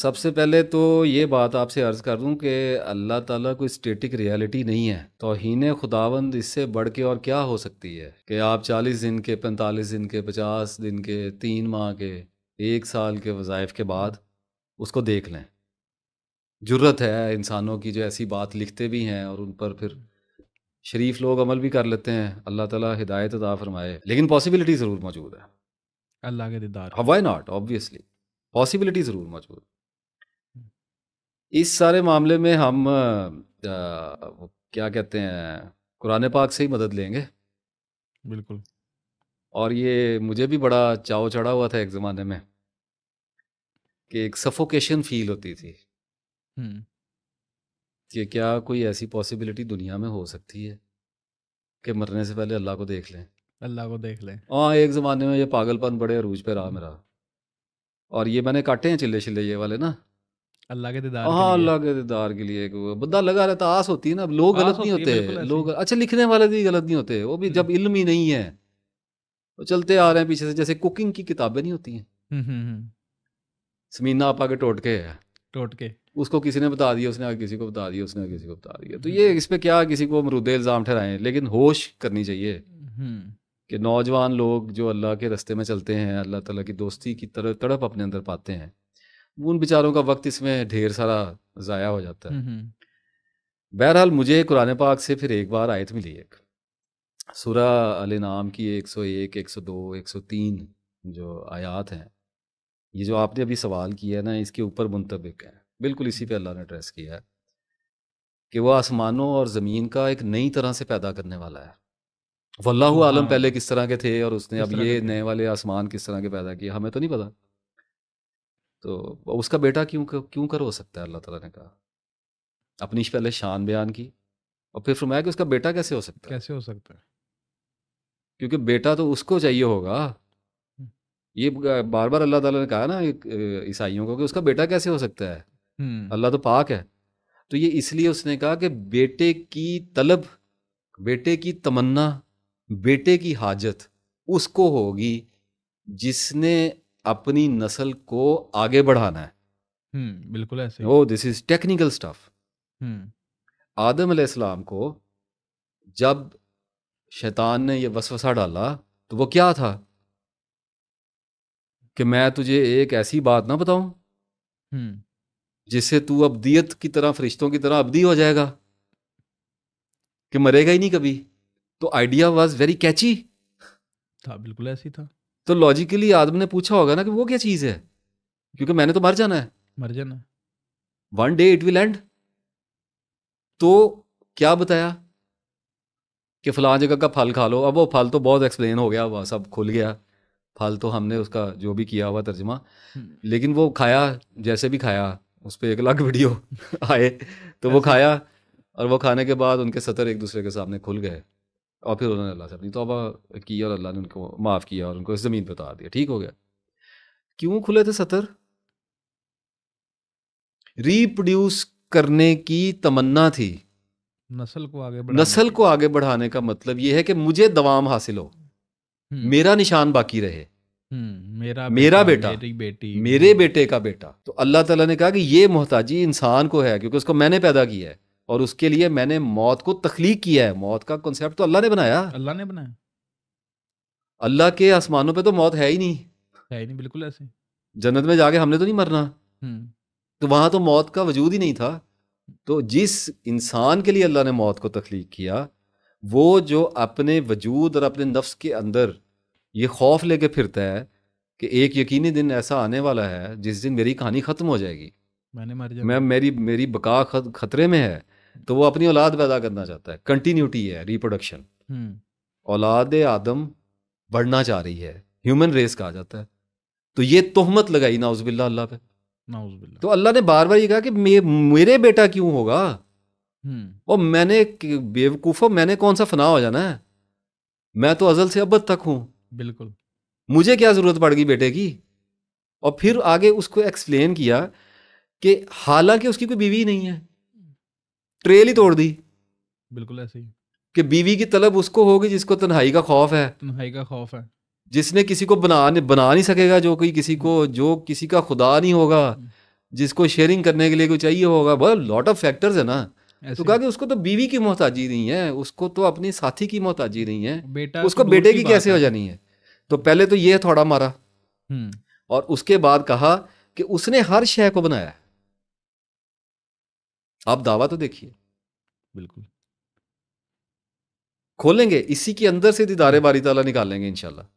सबसे पहले तो ये बात आपसे अर्ज़ कर दूँ कि अल्लाह ताला कोई स्टेटिक रियलिटी नहीं है तोहन खुदावंद इससे बढ़ के और क्या हो सकती है कि आप चालीस दिन के पैंतालीस दिन के पचास दिन के तीन माह के एक साल के वज़ाइफ के बाद उसको देख लें ज़रूरत है इंसानों की जो ऐसी बात लिखते भी हैं और उन पर फिर शरीफ लोग अमल भी कर लेते हैं अल्लाह ताला हिदायत अदा फरमाए लेकिन पॉसिबिलिटी ज़रूर मौजूद है अल्लाह के दीदार वाई नॉट ऑब्वियसली पॉसिबिलिटी ज़रूर मौजूद इस सारे मामले में हम आ, क्या कहते हैं कुरान पाक से ही मदद लेंगे बिल्कुल और ये मुझे भी बड़ा चाव चढ़ा हुआ था एक ज़माने में कि एक सफोकेशन फील होती थी कि क्या कोई ऐसी पॉसिबिलिटी दुनिया में हो सकती है कि मरने से पहले अल्लाह को देख लें अल्लाह को देख लें हाँ एक ज़माने में ये पागलपन बड़े अरूज पे रहा मेरा और ये मैंने काटे हैं चिल्ले चिल्ले ये वाले ना अल्लाह के दीदार हाँ अल्लाह के दीदार के लिए बंदा लगा रहता आस होती है ना लोग गलत नहीं होते लोग अच्छा लिखने वाले भी गलत नहीं होते वो भी हम्म। जब इल्म ही नहीं है वो चलते आ रहे हैं पीछे से जैसे कुकिंग की किताबें नहीं होती हैं हम्म, हम्म, समीना आपा के टोटके है टोटके उसको किसी ने बता दिया उसने किसी को बता दिया उसने किसी को बता दिया तो ये इस पर क्या किसी को मरुदे इल्ज़ाम ठहराए लेकिन होश करनी चाहिए कि नौजवान लोग जो अल्लाह के रस्ते में चलते हैं अल्लाह तला की दोस्ती की तरफ तड़प अपने अंदर पाते हैं उन बेचारों का वक्त इसमें ढेर सारा ज़ाया हो जाता है हम्म, हम्म। बहरहाल मुझे कुरान पाक से फिर एक बार आयत मिली एक सूरा अल नाम की 101, 102, 103 जो आयात हैं ये जो आपने अभी सवाल किया है ना इसके ऊपर मुंतबिक है बिल्कुल इसी पे अल्लाह ने ड्रेस किया है कि वह आसमानों और ज़मीन का एक नई तरह से पैदा करने वाला है वल्लाह आलम पहले किस तरह के थे और उसने अब ये नए वाले आसमान किस तरह के पैदा किए हमें तो नहीं पता तो उसका बेटा क्यों क्यों कर हो सकता है अल्लाह ताला ने कहा अपनी पहले शान बयान की और फिर फरमाया कि उसका बेटा कैसे हो सकता है कैसे हो सकता है क्योंकि बेटा तो उसको चाहिए होगा हम्म। ये बार बार अल्लाह ताला ने कहा ना ईसाइयों को कि उसका बेटा कैसे हो सकता है हम्म। अल्लाह तो पाक है तो ये इसलिए उसने कहा कि बेटे की तलब बेटे की तमन्ना बेटे की हाजत उसको होगी जिसने अपनी नस्ल को आगे बढ़ाना है हम्म बिल्कुल ऐसे oh this is technical stuff आदम अलैहिस्सलाम को जब शैतान ने ये वसवसा डाला तो वो क्या था कि मैं तुझे एक ऐसी बात ना बताऊं हम्म। जिससे तू अबदियत की तरह फरिश्तों की तरह अबदी हो जाएगा कि मरेगा ही नहीं कभी तो आइडिया वाज वेरी कैची था बिल्कुल ऐसी था तो लॉजिकली आदम ने पूछा होगा ना कि वो क्या चीज़ है क्योंकि मैंने तो मर जाना है मर जाना है one day it will end तो क्या बताया कि फलां जगह का फल खा लो अब वो फल तो बहुत एक्सप्लेन हो गया वह सब खुल गया फल तो हमने उसका जो भी किया हुआ तर्जमा हम्म। लेकिन वो खाया जैसे भी खाया उस पर एक अलग वीडियो आए तो वो खाया और वो खाने के बाद उनके सतर एक दूसरे के सामने खुल गए और फिर उन्होंने अल्लाह से अपनी तोबा की और अल्लाह ने उनको माफ़ किया और उनको इस ज़मीन पर उतार दिया ठीक हो गया क्यों खुले थे सतर रिप्रोड्यूस करने की तमन्ना थी नस्ल को आगे नस्ल को आगे बढ़ाने का मतलब यह है कि मुझे दवाम हासिल हो हम्म। मेरा निशान बाकी रहे हम्म, मेरा मेरा बेटा मेरी बेटी मेरे बेटे का बेटा तो अल्लाह ताला ने कहा कि ये मोहताजी इंसान को है क्योंकि उसको मैंने पैदा किया है और उसके लिए मैंने मौत को तख्लीक किया है मौत का कॉन्सेप्ट तो अल्लाह ने बनाया अल्लाह ने बनाया अल्लाह के आसमानों पे तो मौत है ही नहीं है ही नहीं बिल्कुल ऐसे जन्नत में जाके हमने तो नहीं मरना हम्म। तो वहां तो मौत का वजूद ही नहीं था तो जिस इंसान के लिए अल्लाह ने मौत को तख्लीक किया वो जो अपने वजूद और अपने नफ्स के अंदर ये खौफ लेके फिरता है कि एक यकीनी दिन ऐसा आने वाला है जिस दिन मेरी कहानी ख़त्म हो जाएगी मैंने मर मैं मेरी मेरी बका खतरे में है तो वो अपनी औलाद पैदा करना चाहता है कंटिन्यूटी है रिप्रोडक्शन हम्म। औलाद आदम बढ़ना चाह रही है ह्यूमन रेस कहा जाता है तो ये तोहमत लगाई नाउजबिल्ला अल्लाह पे नाउजबिल्ला तो अल्लाह ने बार बार ये कहा कि मे, मेरे बेटा क्यों होगा और हम्म। मैंने बेवकूफ़ो मैंने कौन सा फना हो जाना है मैं तो अजल से अब तक हूँ बिल्कुल मुझे क्या ज़रूरत पड़ गई बेटे की और फिर आगे उसको एक्सप्लेन किया कि हालांकि उसकी कोई बीवी नहीं है ट्रेल ही तोड़ दी बिल्कुल ऐसे ही कि बीवी की तलब उसको होगी जिसको तन्हाई का खौफ है तन्हाई का खौफ है जिसने किसी को बना बना नहीं सकेगा जो कोई किसी को जो किसी का खुदा नहीं होगा हम्म। जिसको शेयरिंग करने के लिए कोई चाहिए होगा बहुत लॉट ऑफ फैक्टर्स है ना तो कहा कि उसको तो बीवी की मोहताजी नहीं है उसको तो अपनी साथी की मोहताजी नहीं है बेटा उसको तो बेटे की, कैसे हो जानी है तो पहले तो ये थोड़ा मारा हम्म। और उसके बाद कहा कि उसने हर शह को बनाया आप दावा तो देखिए बिल्कुल खोलेंगे इसी के अंदर से दीदारे हम्म। बारी ताला निकालेंगे इनशाला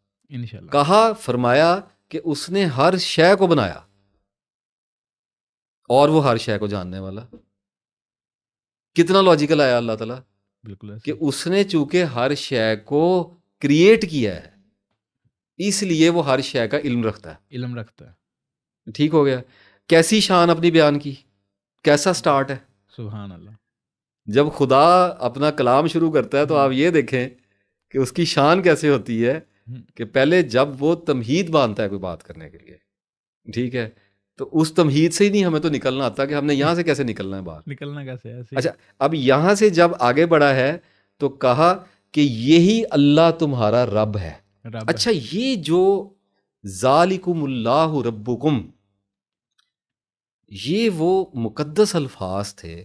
कहा फरमाया कि उसने हर शय को बनाया और वो हर शय को जानने वाला कितना लॉजिकल आया अल्लाह ताला बिल्कुल कि उसने चूंकि हर शय को क्रिएट किया है इसलिए वो हर शय का इल्म रखता है इल्म रखता है ठीक हो गया कैसी शान अपनी बयान की कैसा स्टार्ट हम्म। है सुबहान अल्लाह जब खुदा अपना कलाम शुरू करता है तो आप ये देखें कि उसकी शान कैसे होती है हम्म। कि पहले जब वो तमहीद बांधता है कोई बात करने के लिए ठीक है तो उस तमहीद से ही नहीं हमें तो निकलना आता कि हमने यहाँ से कैसे निकलना है बाहर निकलना कैसे ऐसे अच्छा अब यहाँ से जब आगे बढ़ा है तो कहा कि यही अल्लाह तुम्हारा रब है रब अच्छा है। ये जो जालिकुमल्लाह रब्बुकुम ये वो मुकद्दस अल्फाज थे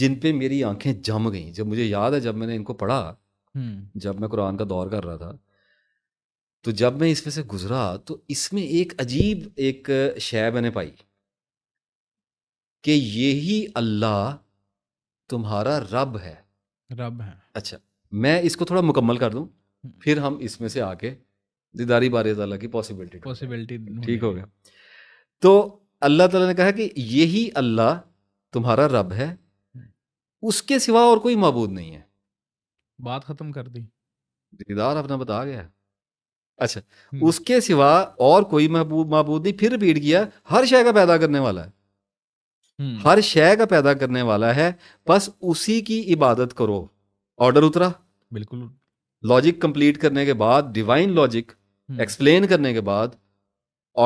जिन पे मेरी आंखें जम गई जब मुझे याद है जब मैंने इनको पढ़ा जब मैं कुरान का दौर कर रहा था तो जब मैं इसमें से गुजरा तो इसमें एक अजीब एक शय मैंने पाई कि यही अल्लाह तुम्हारा रब है रब है अच्छा मैं इसको थोड़ा मुकम्मल कर दूं फिर हम इसमें से आके दीदारी बारे की पॉसिबिलिटी पॉसिबिलिटी ठीक हो गया तो अल्लाह ताला ने कहा कि यही अल्लाह तुम्हारा रब है उसके सिवा और कोई मबूद नहीं है बात खत्म कर दी दीदार अपना बता गया अच्छा हम्म। उसके सिवा और कोई महबूब महबूद नहीं फिर रिपीट किया हर शय का पैदा करने वाला है हम्म। हर शय का पैदा करने वाला है बस उसी की इबादत करो ऑर्डर उतरा बिल्कुल लॉजिक कंप्लीट करने के बाद डिवाइन लॉजिक हम्म। एक्सप्लेन करने के बाद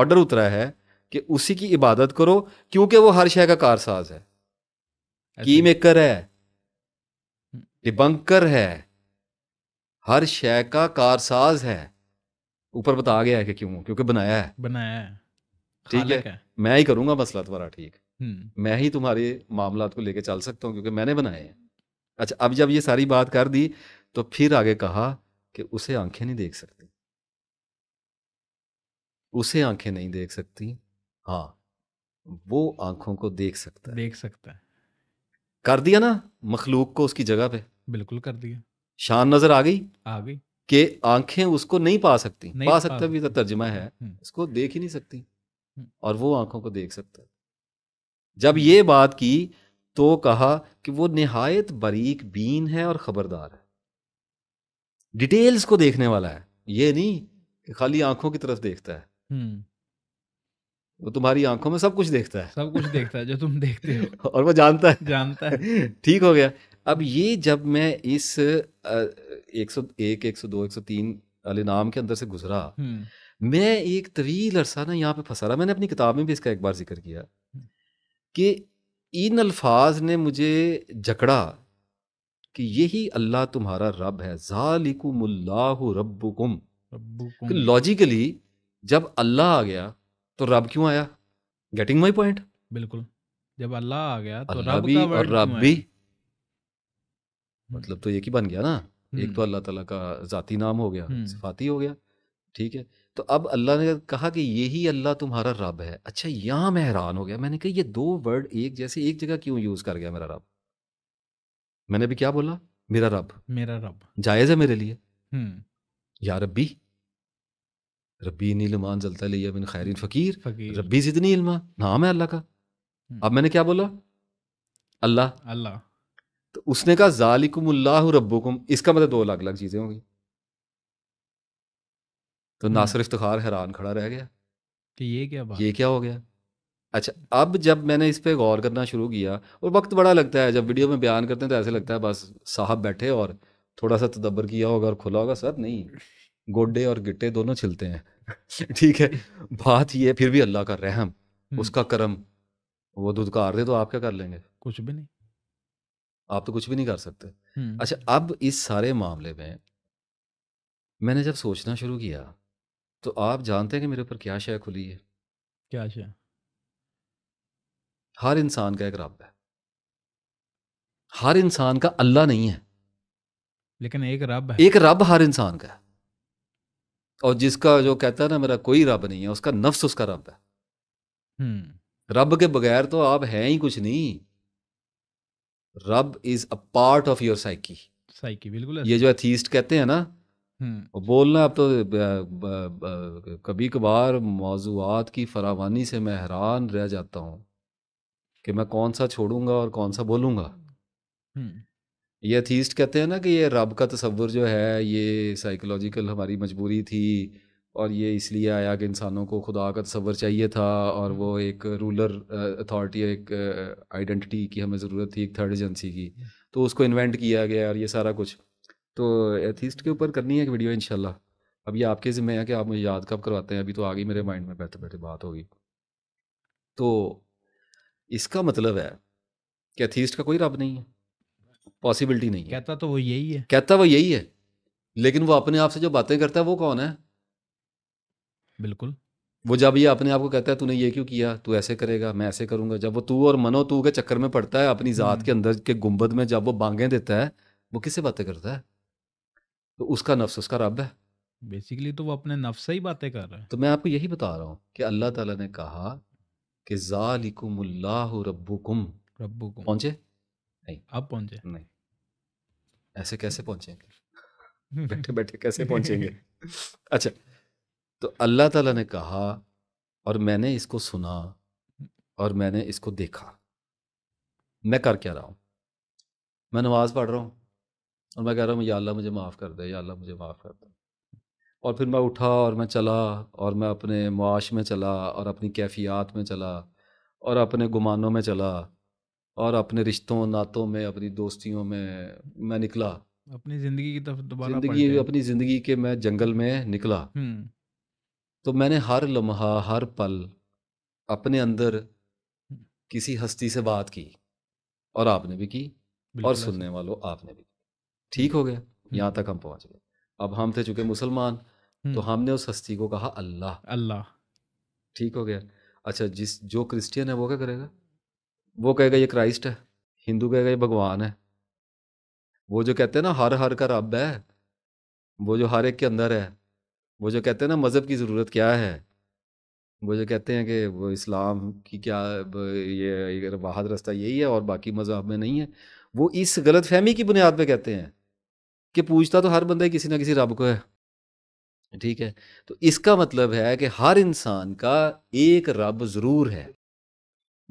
ऑर्डर उतरा है कि उसी की इबादत करो क्योंकि वो हर शय का कारसाज है की मेकर है हम्म। डिबंकर है हर शय का कारसाज है ऊपर बता गया है कि क्यों क्योंकि बनाया है बनाया है ठीक है।, है मैं ही करूंगा मसला तुम्हारा ठीक हम्म। मैं ही तुम्हारे मामला को लेके चल सकता हूँ क्योंकि मैंने बनाए हैं अच्छा अब जब ये सारी बात कर दी तो फिर आगे कहा कि उसे आंखें नहीं देख सकती उसे आंखें नहीं देख सकती हाँ वो आंखों को देख सकता है देख सकता है कर दिया ना मखलूक को उसकी जगह पे बिल्कुल कर दिया शान नजर आ गई आ गई कि आंखें उसको नहीं पा सकती नहीं पा सकता भी तो तर्जमा है हम्म। उसको देख ही नहीं सकती हम्म। और वो आंखों को देख सकता है जब ये बात की तो कहा कि वो नहायत बारीक बीन है और खबरदार है डिटेल्स को देखने वाला है ये नहीं कि खाली आंखों की तरफ देखता है हम्म। वो तुम्हारी आंखों में सब कुछ देखता है सब कुछ देखता है जो तुम देखते हो और वो जानता है जानता है ठीक हो गया अब ये जब मैं इस एक सौ एक एक सौ दो एक सौ तीन अले नाम के अंदर से गुजरा हम्म। मैं एक तवील अरसा ना यहाँ पे फंसा रहा मैंने अपनी किताब में भी इसका एक बार जिक्र किया हम्म। कि इन अल्फाज ने मुझे जकड़ा कि यही अल्लाह तुम्हारा रब है जालिकुमुल्लाह रब्बुकुम रब्बुकुम लॉजिकली जब अल्लाह आ गया तो रब क्यों आया गेटिंग माई पॉइंट बिल्कुल जब अल्लाह आ गया तो रब भी और रब भी मतलब तो एक ही बन गया ना हम्म। एक तो अल्लाह तला का जाती नाम हो गया हम्म। सिफाती हो गया ठीक है तो अब अल्लाह ने कहा कि यही अल्लाह तुम्हारा रब है अच्छा यहाँ मैं हैरान हो गया मैंने कहा ये दो वर्ड एक जैसे एक जगह क्यों यूज़ कर गया मेरा रब मैंने अभी क्या बोला मेरा रब मेरा रब जायज़ है मेरे लिए हम्म। या रबी रब्बी नीलमान जलता लिया बिन खैरिन फकीर, रबी रब्बी जितनी इलमा नाम है अल्लाह का हम्म। अब मैंने क्या बोला अल्लाह अल्लाह तो उसने कहा जालिकुमुल्लाह रबुकुम इसका मतलब दो अलग अलग चीज़ें होंगी तो हम्म। नासर इफ्तार हैरान खड़ा रह गया कि तो ये क्या बात ये क्या हो गया अच्छा अब जब मैंने इस पर गौर करना शुरू किया और वक्त बड़ा लगता है जब वीडियो में बयान करते हैं तो ऐसे लगता है बस साहब बैठे और थोड़ा सा तदब्बर किया होगा और खुला होगा सर नहीं गोडे और गिट्टे दोनों छिलते हैं ठीक है बात ये फिर भी अल्लाह का रहम हम्म। उसका करम वो दूध का दे तो आप क्या कर लेंगे कुछ भी नहीं आप तो कुछ भी नहीं कर सकते हम्म। अच्छा अब इस सारे मामले में मैंने जब सोचना शुरू किया तो आप जानते हैं कि मेरे ऊपर क्या शय खुली है क्या शय हर इंसान का एक रब है हर इंसान का अल्लाह नहीं है लेकिन एक रब है एक रब हर इंसान का है और जिसका जो कहता है ना मेरा कोई रब नहीं है उसका नफ्स उसका रब है हम्म। रब के बगैर तो आप हैं ही कुछ नहीं रब is a part of your psyche psyche बिल्कुल ये जो एथीस्ट कहते हैं ना हम्म। बोलना अब तो कभी कभार मौजूद की फरावानी से मैं हैरान रह जाता हूँ कि मैं कौन सा छोड़ूंगा और कौन सा बोलूंगा हम्म। ये अथीस्ट कहते हैं ना कि ये रब का तस्वुर जो है ये साइकोलॉजिकल हमारी मजबूरी थी और ये इसलिए आया कि इंसानों को खुदा का तस्वर चाहिए था और वो एक रूलर अथॉरिटी एक आइडेंटिटी की हमें ज़रूरत थी एक थर्ड एजेंसी की तो उसको इन्वेंट किया गया और ये सारा कुछ तो एथीस्ट के ऊपर करनी है एक वीडियो इन अब ये आपके ज़िम्मे है कि आप मुझे याद कब करवाते हैं अभी तो आ गई मेरे माइंड में बैठे बैठे बात होगी तो इसका मतलब है कि एथीस्ट का कोई रब नहीं है पॉसिबिलिटी नहीं है कहता तो वो यही है कहता वो यही है लेकिन वो अपने आप से जो बातें करता है वो कौन है बिल्कुल वो जब ये अपने आप को कहता है तूने ये क्यों किया तू ऐसे करेगा मैं ऐसे करूंगा जब वो तू और मनो तू के चक्कर में पड़ता है अपनी जात के हम्म। अंदर के गुंबद में जब वो बांगे देता है वो किससे बातें करता है तो उसका नफ्स उसका रब है बेसिकली तो वो अपने नफ्स से ही बातें कर रहा है तो मैं आपको यही बता रहा हूँ कि अल्लाह ताला ने कहा कि जालिकुमुल्लाह रब्बुकुम रब्बुकुम पहुंचे नहीं अब पहुंचे नहीं ऐसे कैसे पहुंचेंगे बैठे बैठे कैसे पहुंचेंगे अच्छा तो अल्लाह ताला ने कहा और मैंने इसको सुना और मैंने इसको देखा मैं कर क्या रहा हूँ मैं नमाज़ पढ़ रहा हूँ और मैं कह रहा हूँ या अल्लाह मुझे माफ़ कर दे या अल्लाह मुझे माफ़ कर दे और फिर मैं उठा और मैं चला और मैं अपने मुआश में चला और अपनी कैफियात में चला और अपने गुमानों में चला और अपने रिश्तों नातों में अपनी दोस्तियों में मैं निकला अपनी ज़िंदगी की तरफ दोबारा ज़िंदगी अपनी ज़िंदगी के मैं जंगल में निकला हम्म। तो मैंने हर लम्हा हर पल अपने अंदर हम्म। किसी हस्ती से बात की और आपने भी की और सुनने वालों आपने भी ठीक हो गया हम्म। यहाँ तक हम पहुंच गए अब हम थे चूंकि मुसलमान तो हमने उस हस्ती को कहा अल्लाह अल्लाह ठीक हो गया अच्छा जिस जो क्रिश्चियन है वो क्या करेगा वो कहेगा ये क्राइस्ट है हिंदू कहेगा ये भगवान है वो जो कहते हैं ना हर हर का रब है वो जो हर एक के अंदर है वो जो कहते हैं ना मज़हब की ज़रूरत क्या है वो जो कहते हैं कि वो इस्लाम की क्या ये वाहद रास्ता यही है और बाकी मज़हब में नहीं है वो इस गलत फहमी की बुनियाद पे कहते हैं कि पूछता तो हर बंदा किसी ना किसी रब को है ठीक है तो इसका मतलब है कि हर इंसान का एक रब ज़रूर है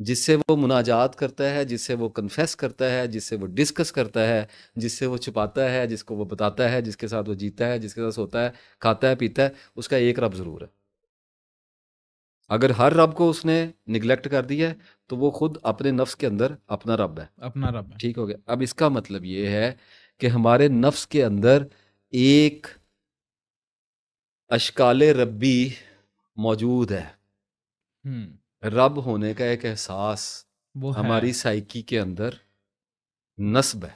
जिससे वो मुनाजात करता है जिससे वो कन्फेस करता है जिससे वो डिस्कस करता है जिससे वो छुपाता है जिसको वो बताता है जिसके साथ वो जीता है जिसके साथ सोता है खाता है पीता है उसका एक रब ज़रूर है अगर हर रब को उसने निगलेक्ट कर दिया है तो वो खुद अपने नफ्स के अंदर अपना रब है अपना रब है ठीक हो गया अब इसका मतलब ये है कि हमारे नफ्स के अंदर एक अशकाल रबी मौजूद है हम्म। रब होने का एक एहसास वो हमारी साइकी के अंदर नस्ब है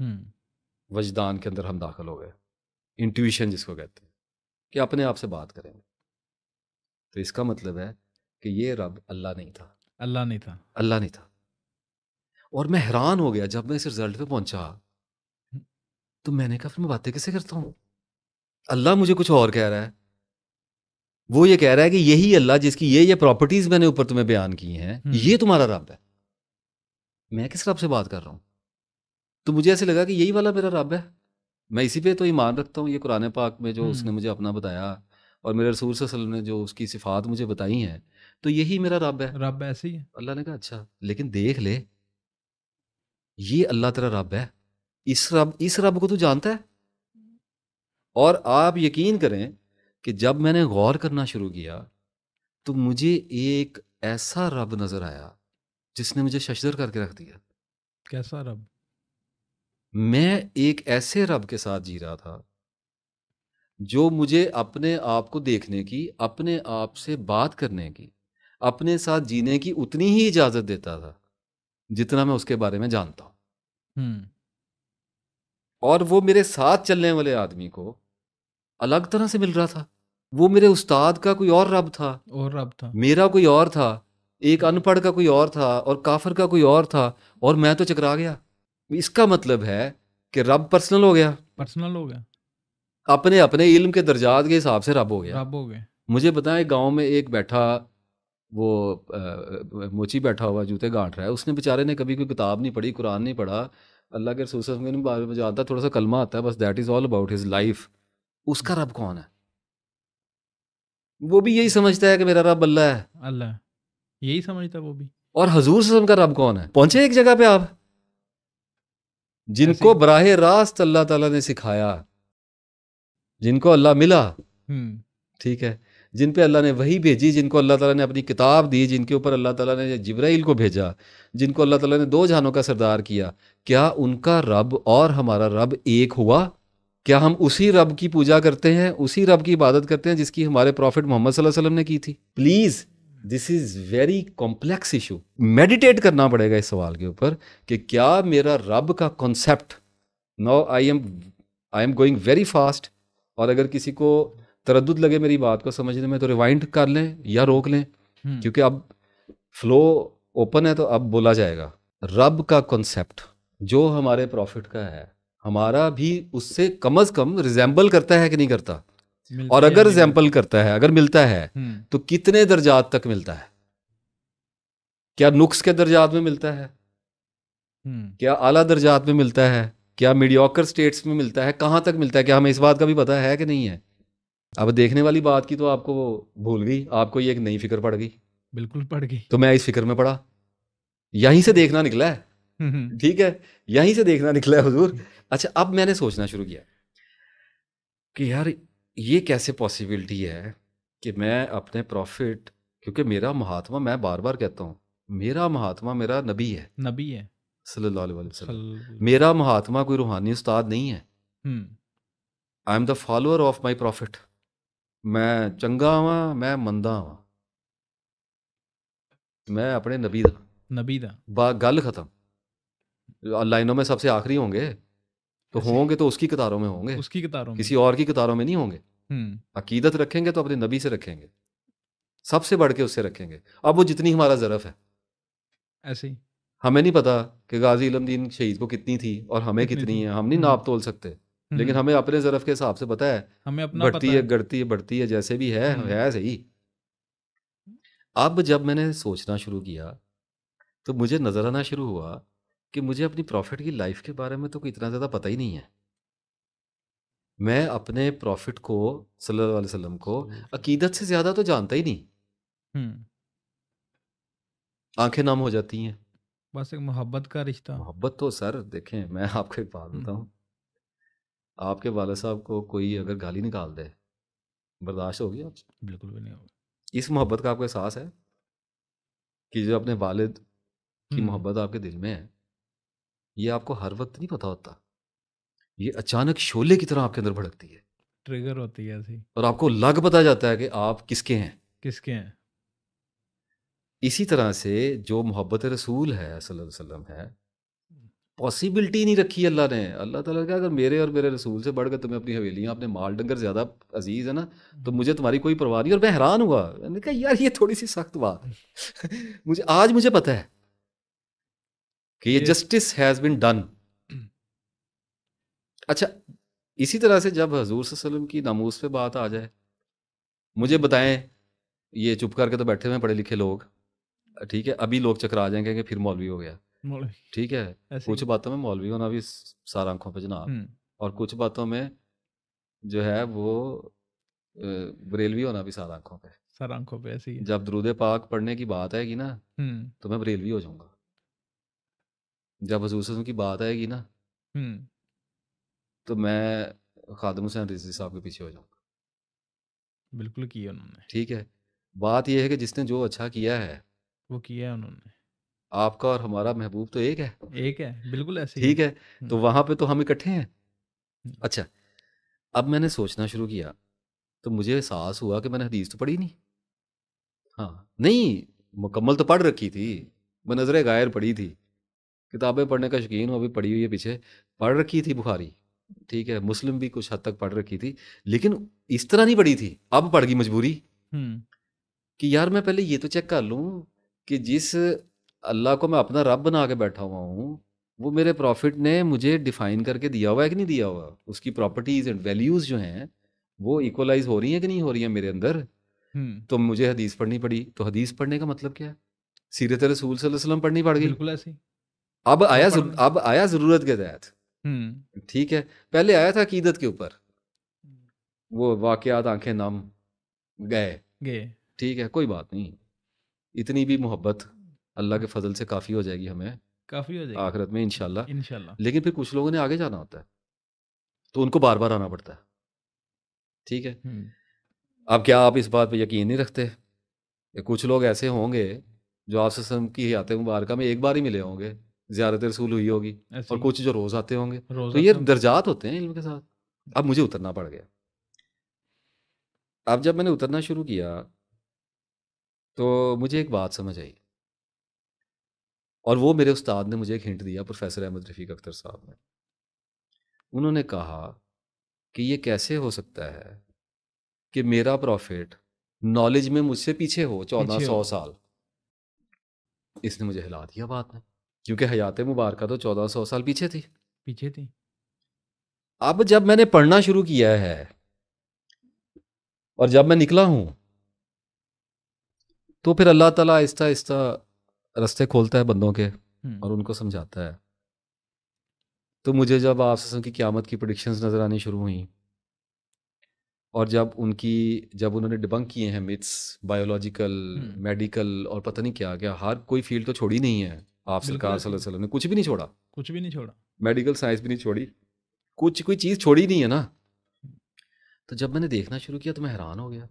हम्म। वजदान के अंदर हम दाखिल हो गए इंट्यूशन जिसको कहते हैं कि अपने आप से बात करेंगे तो इसका मतलब है कि ये रब अल्लाह नहीं था अल्लाह नहीं था अल्लाह नहीं था और मैं हैरान हो गया जब मैं इस रिजल्ट पे पहुंचा हम्म। तो मैंने कहा फिर मैं बातें कैसे करता हूँ अल्लाह मुझे कुछ और कह रहा है वो ये कह रहा है कि यही अल्लाह जिसकी ये ये प्रॉपर्टीज मैंने ऊपर तुम्हें बयान की हैं हम्म। ये तुम्हारा रब है मैं किस रब से बात कर रहा हूँ तो मुझे ऐसे लगा कि यही वाला मेरा रब है मैं इसी पे तो ईमान रखता हूँ ये कुरान पाक में जो उसने हम्म। मुझे अपना बताया और मेरे रसूल वसल्लम ने जो उसकी सिफात मुझे बताई हैं तो यही मेरा रब है रब ऐसे ही है अल्लाह ने कहा अच्छा लेकिन देख ले ये अल्लाह तेरा रब है इस रब इस रब को तू जानता है और आप यकीन करें कि जब मैंने गौर करना शुरू किया तो मुझे एक ऐसा रब नज़र आया जिसने मुझे शशदर करके रख दिया कैसा रब मैं एक ऐसे रब के साथ जी रहा था जो मुझे अपने आप को देखने की अपने आप से बात करने की अपने साथ जीने की उतनी ही इजाज़त देता था जितना मैं उसके बारे में जानता हूं और वो मेरे साथ चलने वाले आदमी को अलग तरह से मिल रहा था वो मेरे उस्ताद का कोई और रब था और रब था मेरा कोई और था एक अनपढ़ का कोई और था और काफर का कोई और था और मैं तो चकरा गया इसका मतलब है कि रब पर्सनल हो गया पर्सनल हो गया अपने अपने इल्म के दर्जात के हिसाब से रब हो गया रब हो गया मुझे पता है गांव में एक बैठा वो आ, मोची बैठा हुआ जूते गांठ रहा है उसने बेचारे ने कभी कोई किताब नहीं पढ़ी कुरान नहीं पढ़ा अल्लाह के रसूल में आता थोड़ा सा कलमा आता है बस that is all about his life उसका रब कौन है वो भी यही समझता है कि मेरा रब अल्लाह है अल्लाह यही समझता वो भी और हजूर से का रब कौन है पहुंचे एक जगह पे आप जिनको बराह रास्त अल्लाह ताला ने सिखाया जिनको अल्लाह मिला हम्म। ठीक है जिन पे अल्लाह ने वही भेजी जिनको अल्लाह ताला ने अपनी किताब दी जिनके ऊपर अल्लाह ताला ने जबराइल को भेजा जिनको अल्लाह ताला ने दो जानों का सरदार किया क्या उनका रब और हमारा रब एक हुआ क्या हम उसी रब की पूजा करते हैं उसी रब की इबादत करते हैं जिसकी हमारे प्रॉफिट मोहम्मद वसल्लम ने की थी please this is very complex issue meditate करना पड़ेगा इस सवाल के ऊपर कि क्या मेरा रब का concept now I am I am going very fast और अगर किसी को तरद लगे मेरी बात को समझने में तो रिवाइंड कर लें या रोक लें हम्म। क्योंकि अब फ्लो ओपन है तो अब बोला जाएगा रब का कॉन्सेप्ट जो हमारे प्रॉफिट का है हमारा भी उससे कम अज कम रिजेंबल करता है कि नहीं करता और अगर रिजेंबल करता है अगर मिलता है हम्म। तो कितने दर्जात तक मिलता है क्या नुक्स के दर्जात में मिलता है हम्म। क्या आला दर्जात में मिलता है क्या मीडियोकर स्टेट्स में मिलता है कहाँ तक मिलता है क्या हमें इस बात का भी पता है कि नहीं है अब देखने वाली बात की तो आपको वो भूल गई आपको ये एक नई फिक्र पड़ गई बिल्कुल पड़ गई तो मैं इस फिक्र में पड़ा यहीं से देखना निकला है हम्म। ठीक है यहीं से देखना निकला है हजूर अच्छा अब मैंने सोचना शुरू किया कि यार ये कैसे पॉसिबिलिटी है कि मैं अपने प्रॉफिट क्योंकि मेरा महात्मा मैं बार बार कहता हूँ मेरा महात्मा मेरा नबी है नबी है सल्लल्लाहु अलैहि वसल्लम मेरा महात्मा कोई रूहानी उस्ताद नहीं है I am the follower of my prophet मैं चंगा ਵਾਂ मैं मंदा ਵਾਂ मैं अपने नबी ਦਾ नबी ਦਾ गल खत्म लाइनों में सबसे आखिरी होंगे तो होंगे तो उसकी कतारों में होंगे उसकी कतारों में किसी और की कतारों में नहीं होंगे अकीदत रखेंगे तो अपने नबी से रखेंगे सबसे बढ़ के उससे रखेंगे अब वो जितनी हमारा ज़रफ़ है ऐसे ही हमें नहीं पता कि गाजी इलमदीन शहीद को कितनी थी और हमें कितनी है हम नहीं नाप तोल सकते लेकिन हमें अपने जरफ के हिसाब से पता है हमें अपना बढ़ती है गढ़ती है बढ़ती है जैसे भी है है सही अब जब मैंने सोचना शुरू किया तो मुझे नजर आना शुरू हुआ कि मुझे अपनी प्रॉफिट की लाइफ के बारे में तो कोई इतना ज़्यादा पता ही नहीं है मैं अपने प्रॉफिट को सल्लल्लाहु अलैहि वसल्लम को अकीदत से ज़्यादा तो जानता ही नहीं आंखें नम हो जाती हैं बस एक मोहब्बत का रिश्ता मोहब्बत तो सर देखें मैं आपको एक बात हूँ आपके वाले साहब को कोई अगर गाली निकाल दे बर्दाश्त होगी आपसे बिल्कुल भी नहीं होगी इस मोहब्बत का आपको एहसास है कि जो अपने वालिद की मोहब्बत आपके दिल में है ये आपको हर वक्त नहीं पता होता ये अचानक शोले की तरह आपके अंदर भड़कती है ट्रिगर होती है ऐसी और आपको लग पता जाता है कि आप किसके हैं किसके हैं इसी तरह से जो मोहब्बत रसूल है वसल्लम है पॉसिबिलिटी नहीं रखी अल्लाह ने अल्लाह ताला क्या अगर मेरे और मेरे रसूल से बढ़कर तुम्हें अपनी हवेलियाँ अपने माल डंगर ज़्यादा अजीज़ है ना तो मुझे तुम्हारी कोई परवाह नहीं और मैं हैरान हुआ मैंने कहा यार ये थोड़ी सी सख्त बात मुझे आज मुझे पता है कि ये जस्टिस हैज़ बिन डन अच्छा इसी तरह से जब हजूर सल्लम की नामूस पे बात आ जाए मुझे बताएं ये चुप करके तो बैठे हुए हैं पढ़े लिखे लोग ठीक है अभी लोग चकरा जाएंगे कि फिर मौलवी हो गया ठीक है कुछ बातों में मौलवी होना भी सारा आंखों पर जनाब हम्म। और कुछ बातों में जो है वो बरेलवी होना भी सारा आंखों पे सारा आंखों पे ऐसी जब द्रुदे पाक पढ़ने की बात आएगी ना हम्म। तो मैं बरेलवी हो जाऊंगा जब हजूर की बात आएगी ना तो मैं खादम हुसैन रिजी साहब के पीछे हो जाऊंगा बिल्कुल किया उन्होंने ठीक है बात यह है कि जिसने जो अच्छा किया है वो किया है उन्होंने आपका और हमारा महबूब तो एक है एक है बिल्कुल ऐसे ठीक है तो वहां पे तो हम इकट्ठे हैं अच्छा अब मैंने सोचना शुरू किया तो मुझे एहसास हुआ कि मैंने हदीस तो पढ़ी नहीं हाँ नहीं मुकम्मल तो पढ़ रखी थी मैं नजर गायर पढ़ी थी किताबें पढ़ने का शौकीन हूँ अभी पढ़ी हुई है पीछे पढ़ रखी थी बुखारी ठीक है मुस्लिम भी कुछ हद तक पढ़ रखी थी लेकिन इस तरह नहीं पढ़ी थी अब पढ़ गई मजबूरी कि यार मैं पहले ये तो चेक कर लूँ कि जिस अल्लाह को मैं अपना रब बना के बैठा हुआ हूँ वो मेरे प्रॉफिट ने मुझे डिफाइन करके दिया हुआ है कि नहीं दिया हुआ उसकी प्रॉपर्टीज एंड वैल्यूज जो हैं वो इक्वलाइज हो रही हैं कि नहीं हो रही हैं मेरे अंदर तो मुझे हदीस पढ़नी पड़ी तो हदीस पढ़ने का मतलब क्या है सीरत रसूल वसल्लम पढ़नी पड़ गई बिल्कुल ऐसी अब आया अब आया जरूरत के तहत ठीक है पहले आया था अकीदत के ऊपर वो वाकयात आंखें नम गए गए ठीक है कोई बात नहीं इतनी भी मोहब्बत अल्लाह के फजल से काफ़ी हो जाएगी हमें काफ़ी हो जाएगी आखिरत में इनशाला लेकिन फिर कुछ लोगों ने आगे जाना होता है तो उनको बार बार आना पड़ता है ठीक है अब क्या आप इस बात पर यकीन नहीं रखते कुछ लोग ऐसे होंगे जो आपसे की आते मुबारका में एक बार ही मिले होंगे ज्यारत रसूल हुई होगी और कुछ जो रोज आते होंगे रोज तो ये दर्जात होते हैं इल्म के साथ अब मुझे उतरना पड़ गया अब जब मैंने उतरना शुरू किया तो मुझे एक बात समझ आई और वो मेरे उस्ताद ने मुझे एक हिंट दिया प्रोफेसर अहमद रफ़ीक अख्तर साहब ने उन्होंने कहा कि ये कैसे हो सकता है कि मेरा प्रॉफिट नॉलेज में मुझसे पीछे हो चौदह सौ साल इसने मुझे हिला दिया बात में क्योंकि हयात मुबारक तो चौदह सौ साल पीछे थी पीछे थी अब जब मैंने पढ़ना शुरू किया है और जब मैं निकला हूं तो फिर अल्लाह ताला आहिस्ता आहिस्ता रास्ते खोलता है बंदों के और उनको समझाता है तो मुझे जब आप की क्यामत की प्रडिक्शन नज़र आनी शुरू हुई और जब उनकी जब उन्होंने डिबंग किए हैं मिथ्स बायोलॉजिकल मेडिकल और पता नहीं क्या क्या हर कोई फील्ड तो छोड़ी नहीं है आप सरकार सल सल ने कुछ भी नहीं छोड़ा कुछ भी नहीं छोड़ा मेडिकल साइंस भी नहीं छोड़ी कुछ कोई चीज़ छोड़ी नहीं है ना तो जब मैंने देखना शुरू किया तो मैं हैरान हो गया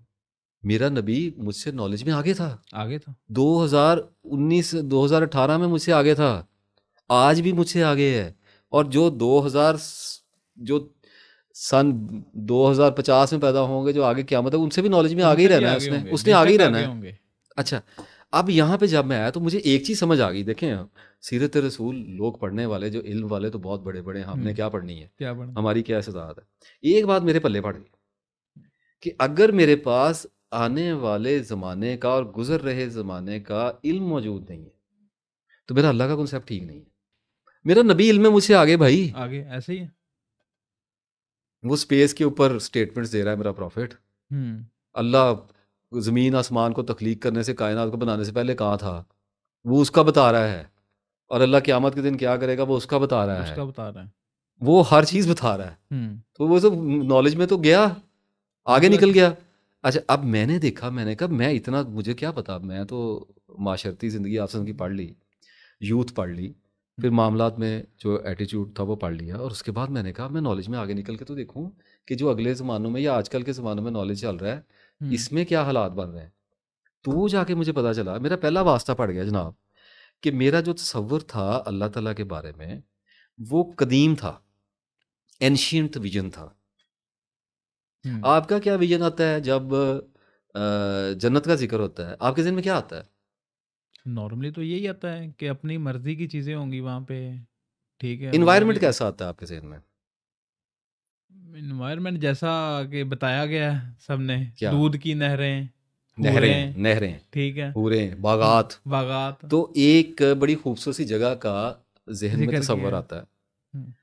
मेरा नबी मुझसे नॉलेज में आगे था आगे था 2019 2018 में मुझसे आगे था आज भी मुझसे आगे है और जो 2000 जो सन 2050 में पैदा होंगे जो आगे क्या मतलब उनसे भी नॉलेज में आगे ही रहना है उसने उसने आगे ही रहना है अच्छा अब यहाँ पे जब मैं आया तो मुझे एक चीज़ समझ आ गई देखें आप सीरत रसूल लोग पढ़ने वाले जो इल्म वाले तो बहुत बड़े बड़े हैं हमने हम्म। क्या पढ़नी है क्या पढ़ना? हमारी क्या सदात है एक बात मेरे पल्ले पड़ गई कि अगर मेरे पास आने वाले ज़माने का और गुजर रहे ज़माने का इल्म मौजूद नहीं है तो मेरा अल्लाह का कॉन्सेप्ट ठीक नहीं है मेरा नबी इल्म मुझसे आगे भाई आगे ऐसे ही है वो स्पेस के ऊपर स्टेटमेंट्स दे रहा है मेरा प्रॉफिट हम्म। अल्लाह ज़मीन आसमान को तख्लीक करने से कायनात को बनाने से पहले कहाँ था वो उसका बता रहा है और अल्लाह क़्यामत के दिन क्या करेगा वो उसका बता रहा है उसका बता रहा है वो हर चीज़ बता रहा है हम्म। तो वो सब नॉलेज में तो गया आगे मतलब निकल गया अच्छा अब मैंने देखा मैंने कहा मैं इतना मुझे क्या पता मैं तो माशरती ज़िंदगी आपसे की पढ़ ली यूथ पढ़ ली हम्म। फिर मामला में जो एटीट्यूड था वो पढ़ लिया और उसके बाद मैंने कहा मैं नॉलेज में आगे निकल के तो देखूँ कि जो अगले ज़मानों में या आजकल के ज़मानों में नॉलेज चल रहा है हम्म। इसमें क्या हालात बन रहे हैं तो जाके मुझे पता चला मेरा पहला वास्ता पड़ गया जनाब कि मेरा जो तस्वर था अल्लाह ताला के बारे में वो कदीम था एनशियंट विजन था हम्म। आपका क्या विजन आता है जब जन्नत का जिक्र होता है आपके जहन में क्या आता है नॉर्मली तो यही आता है कि अपनी मर्जी की चीज़ें होंगी वहां पे ठीक है इन्वायरमेंट कैसा आता है आपके जहन में इन्वायरमेंट जैसा कि बताया गया है सबने दूध की नहरें नहरें नहरें ठीक है पूरे बागात बागात तो एक बड़ी खूबसूरत सी जगह का जहन में तस्वर आता है हम्म।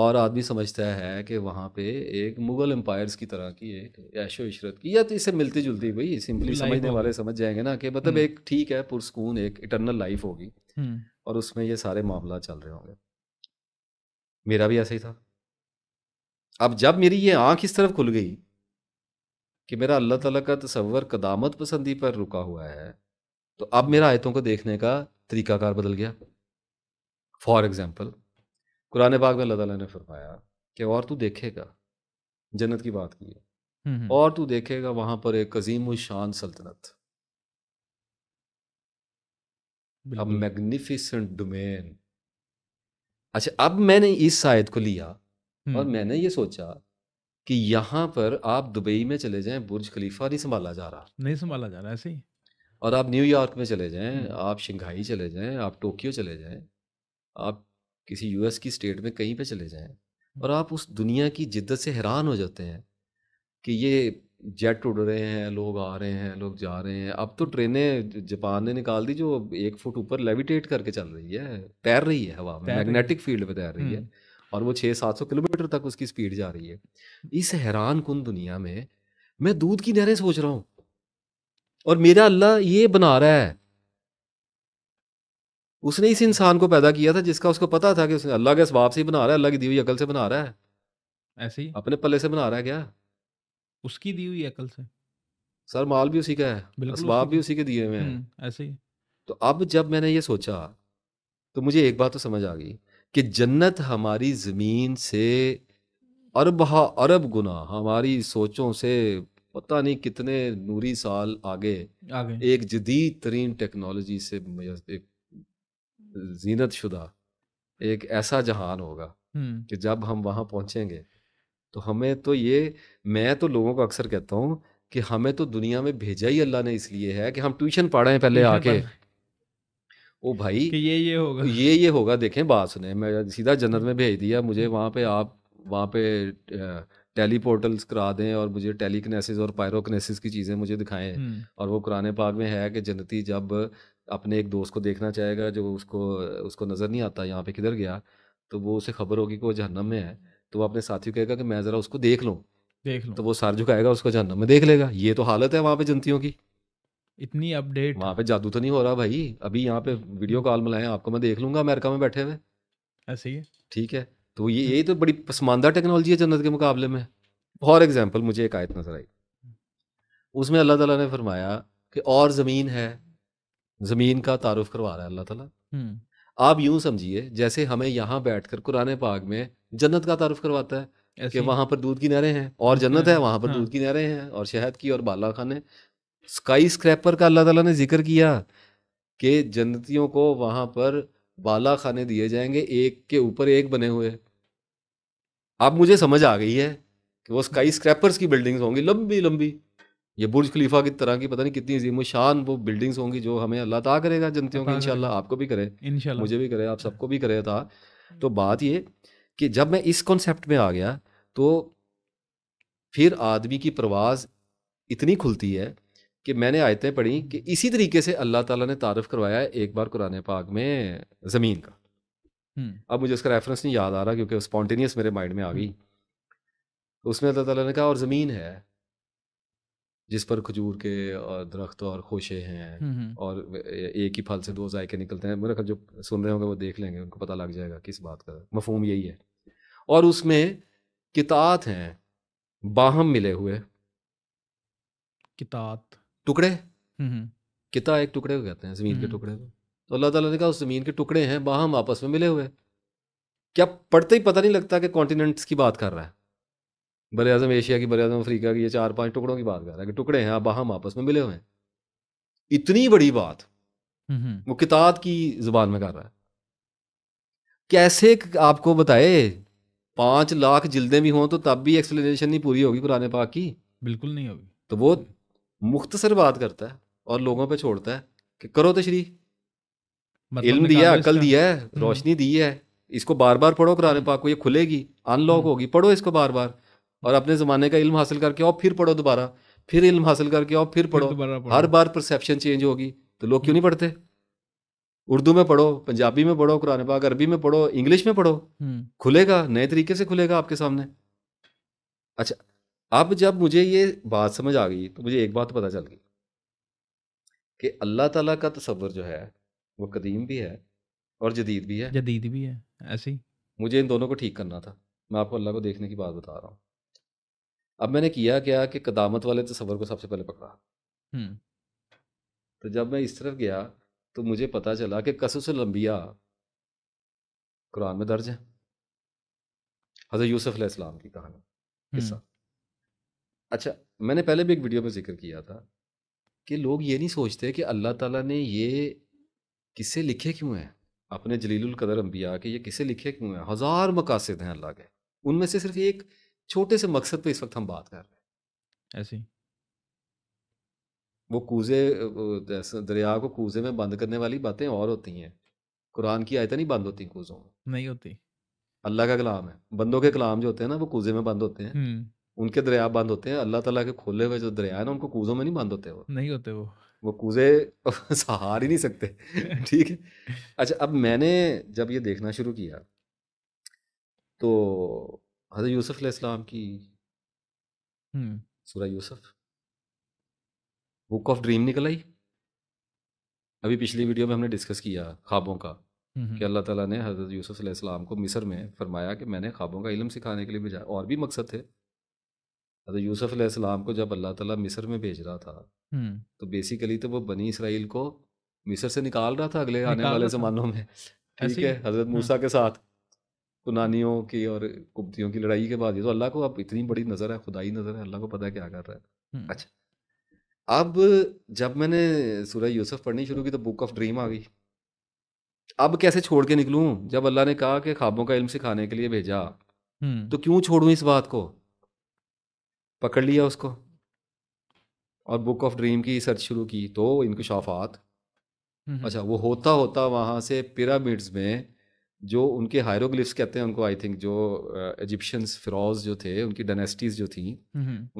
और आदमी समझता है कि वहाँ पे एक मुगल एम्पायर्स की तरह की एक ऐशो इशरत की या तो इससे मिलती जुलती भाई सिंपली समझने वाले समझ जाएंगे ना कि मतलब हम्म। एक ठीक है पुरस्कून एक इटरनल लाइफ होगी हम्म। और उसमें ये सारे मामला चल रहे होंगे मेरा भी ऐसा ही था अब जब मेरी ये आंख इस तरफ खुल गई कि मेरा अल्लाह ताला का तस्वर कदामत पसंदी पर रुका हुआ है तो अब मेरा आयतों को देखने का तरीकाकार बदल गया फॉर एग्ज़ाम्पल कुरान बाग में अल्लाह ने फरमाया कि और तू देखेगा जन्नत की बात की है और तू देखेगा वहां पर एक अजीम शान सल्तनत मैग्निफिसेंट डोमेन अच्छा अब मैंने इस शायद को लिया और मैंने ये सोचा कि यहाँ पर आप दुबई में चले जाएं बुर्ज खलीफा नहीं संभाला जा रहा नहीं संभाला जा रहा ऐसे ही और आप न्यूयॉर्क में चले जाएं आप शंघाई चले जाएं आप टोक्यो चले जाएं आप किसी यूएस की स्टेट में कहीं पे चले जाएं और आप उस दुनिया की जिद्दत से हैरान हो जाते हैं कि ये जेट उड़ रहे हैं लोग आ रहे हैं लोग जा रहे हैं अब तो ट्रेनें जापान ने निकाल दी जो एक फुट ऊपर लेविटेट करके चल रही है तैर रही है हवा में मैग्नेटिक फील्ड में तैर रही है और वो छः सात सौ किलोमीटर तक उसकी स्पीड जा रही है इस हैरान कन दुनिया में मैं दूध की नहरें सोच रहा हूँ और मेरा अल्लाह ये बना रहा है उसने इस इंसान को पैदा किया था जिसका उसको पता था कि उसने अल्लाह के स्वाब से ही बना रहा है अल्लाह की दी हुई अकल से बना रहा है ऐसे ही अपने पल्ले से बना रहा है क्या उसकी दी हुई अकल से सर माल भी उसी का है स्वाब भी उसी के दिए हुए हैं हम्म, ऐसे ही तो अब जब मैंने ये सोचा तो मुझे एक बात तो समझ आ गई कि जन्नत हमारी ज़मीन से अरबा अरब गुना हमारी सोचों से पता नहीं कितने नूरी साल आगे आगे एक जदीद तरीन टेक्नोलॉजी से एक जीनत शुदा एक ऐसा जहान होगा कि जब हम वहाँ पहुँचेंगे तो हमें तो ये मैं तो लोगों को अक्सर कहता हूँ कि हमें तो दुनिया में भेजा ही अल्लाह ने इसलिए है कि हम ट्यूशन पढ़ाएं पहले आके ओ भाई कि ये ये होगा ये ये होगा देखें बास ने मैं सीधा जन्नत में भेज दिया मुझे वहाँ पे आप वहाँ पे टेली पोर्टल्स करा दें और मुझे टेली कनेसिस और पायरोकनेसिस की चीज़ें मुझे दिखाएं हम्म। और वो कुरान पाक में है कि जन्नती जब अपने एक दोस्त को देखना चाहेगा जो उसको उसको नज़र नहीं आता यहाँ पे किधर गया तो वो उसे खबर होगी कि वो जहन्नम में है तो वो अपने साथी कहेगा कि मैं ज़रा उसको देख लूँ देख लूँ तो वो सार झुकाएगा उसको जहन्नम में देख लेगा ये तो हालत है वहाँ पे जनतियों की इतनी अपडेट वहाँ पे जादू तो नहीं हो रहा भाई अभी यहाँ पे वीडियो कॉल में लाए आपको मैं देख लूंगा अमेरिका में बैठे हुए ऐसे ही ठीक है तो ये यही तो बड़ी पसमानदा टेक्नोलॉजी है जन्नत के मुकाबले में फॉर एग्जाम्पल मुझे एक आयत नजर आई उसमें अल्लाह तला ने फरमाया कि और ज़मीन है ज़मीन का तारुफ करवा रहा है अल्लाह तला हम्म। आप यूं समझिए जैसे हमें यहाँ बैठ कर कुरान पाक में जन्नत का तारुफ करवाता है कि वहां पर दूध की नहरें हैं और जन्नत है वहां पर हाँ। दूध की नहरें हैं और शहद की और बाला खाने स्काई स्क्रैपर का अल्लाह ताला ने जिक्र किया कि जन्नतियों को वहां पर बाला खाने दिए जाएंगे एक के ऊपर एक बने हुए अब मुझे समझ आ गई है कि वो स्काई स्क्रैपर्स की बिल्डिंग्स होंगी लंबी लंबी ये बुर्ज खलीफा की तरह की पता नहीं कितनी अजीम शान वो बिल्डिंग्स होंगी जो हमें अल्लाह ता करेगा जनतियों की इनशाला आपको भी करे इनशाला मुझे भी करे आप हाँ। सबको भी करे था हम्म। तो बात ये कि जब मैं इस कॉन्सेप्ट में आ गया तो फिर आदमी की परवाज इतनी खुलती है कि मैंने आयतें पढ़ी कि इसी तरीके से अल्लाह ताला ने तारफ़ करवाया है एक बार कुरान पाक में ज़मीन का अब मुझे उसका रेफरेंस नहीं याद आ रहा क्योंकि स्पॉन्टेनियस मेरे माइंड में आ गई तो उसमें अल्लाह ताला ने कहा और ज़मीन है जिस पर खजूर के और दरख्त और खोशे हैं और एक ही फल से दो जायके निकलते हैं मेरा जो सुन रहे होंगे वो देख लेंगे उनको पता लग जाएगा किस बात का मफहम यही है और उसमें कितात हैं बाहम मिले हुए कितात टुकड़े हम्म, हम्म। किता एक टुकड़े को कहते हैं जमीन के हम्म। टुकड़े को तो अल्लाह ताला ने कहा उस जमीन के टुकड़े हैं बाहम आपस में मिले हुए क्या पढ़ते ही पता नहीं लगता कि कॉन्टिनेंट्स की बात कर रहा है बर अजम एशिया की बर अजम अफ्रीका की ये चार पांच टुकड़ों की बात कर रहा है कि टुकड़े हैं आप बाहम आपस में मिले हुए हैं इतनी बड़ी बात वो किताब की जुबान में कर रहा है कैसे आपको बताए पांच लाख जिल्दें भी हों तो तब भी एक्सप्लेनेशन नहीं पूरी होगी पुराने पाक की बिल्कुल नहीं होगी तो वो मुख्तसर बात करता है और लोगों पे छोड़ता है कि करो तशरी तो मतलब इल्म दिया अकल दिया है हम्म। रोशनी दी है इसको बार बार पढ़ो कुरान हम्म। पाक को ये खुलेगी अनलॉक हम्म। होगी पढ़ो इसको बार बार और अपने ज़माने का इल्म हासिल करके और फिर पढ़ो दोबारा फिर इल्म हासिल करके और फिर पढ़ो हर बार परसेप्शन चेंज होगी तो लोग क्यों नहीं पढ़ते उर्दू में पढ़ो पंजाबी में पढ़ो कुरान पाक अरबी में पढ़ो इंग्लिश में पढ़ो खुलेगा नए तरीके से खुलेगा आपके सामने अच्छा अब जब मुझे ये बात समझ आ गई तो मुझे एक बात पता चल गई कि अल्लाह ताला का तस्वर जो है वो कदीम भी है और जदीद भी है जदीद भी है ऐसे ही मुझे इन दोनों को ठीक करना था मैं आपको अल्लाह को देखने की बात बता रहा हूँ अब मैंने किया क्या कि कदामत वाले तस्वर को सबसे पहले पकड़ा तो जब मैं इस तरफ गया तो मुझे पता चला कि कसुस लंबिया कुरान में दर्ज है हज़रत यूसुफ अलैहिस्सलाम की कहानी किस्सा अच्छा मैंने पहले भी एक वीडियो में जिक्र किया था कि लोग ये नहीं सोचते कि अल्लाह ताला ने ये किसे लिखे क्यों हैं अपने जलील कदर अम्बिया के ये किसे लिखे क्यों हैं हज़ार मकासद हैं अल्लाह के उनमें से सिर्फ एक छोटे से मकसद पे इस वक्त हम बात कर रहे हैं ऐसे वो कूजे दरिया को कूजे में बंद करने वाली बातें और होती हैं कुरान की आयतें नहीं बंद होती कूजों में नहीं होती अल्लाह का कलाम है बंदों के कलाम जो होते हैं ना वो कूजे में बंद होते हैं हम्म। उनके दरिया बंद होते हैं अल्लाह तला के खोले हुए जो दरिया है ना उनको कूजों में नहीं बंद होते वो नहीं होते वो वो कूजे सहार ही नहीं सकते ठीक है अच्छा अब मैंने जब ये देखना शुरू किया तो हजरत यूसुफ इस्लाम की सूरा यूसुफ बुक ऑफ ड्रीम निकल आई अभी पिछली वीडियो में हमने डिस्कस किया ख्वाबों का कि अल्लाह ताला ने हज़रत यूसुफ़ को मिस्र में फरमाया कि मैंने ख्वाबों का इलम सिखाने के लिए भेजा और भी मकसद थे अरे यूसुफ अलैहिस्सलाम को जब अल्लाह ताला मिस्र में भेज रहा था हम्म। तो बेसिकली तो वो बनी इसराइल को मिस्र से निकाल रहा था अगले आने वाले ज़मानों में ठीक है हज़रत हाँ। मूसा के साथ कुनानियों की और कुब्तियों की लड़ाई के बाद ये तो अल्लाह को अब इतनी बड़ी नज़र है खुदाई नज़र है अल्लाह को पता है क्या कर रहा है हम्म। अच्छा अब जब मैंने सूर्य यूसुफ पढ़नी शुरू की तो बुक ऑफ ड्रीम आ गई अब कैसे छोड़ के निकलूँ जब अल्लाह ने कहा कि ख्वाबों का इल्म सिखाने के लिए भेजा हम्म। तो क्यों छोड़ू इस बात को पकड़ लिया उसको और बुक ऑफ ड्रीम की सर्च शुरू की तो इनकशाफात अच्छा वो होता होता वहाँ से पिरामिड्स में जो उनके हायरोग्लिफ्स कहते हैं उनको आई थिंक जो इजिप्शियंस फिरोज जो थे उनकी डनेस्टीज जो थी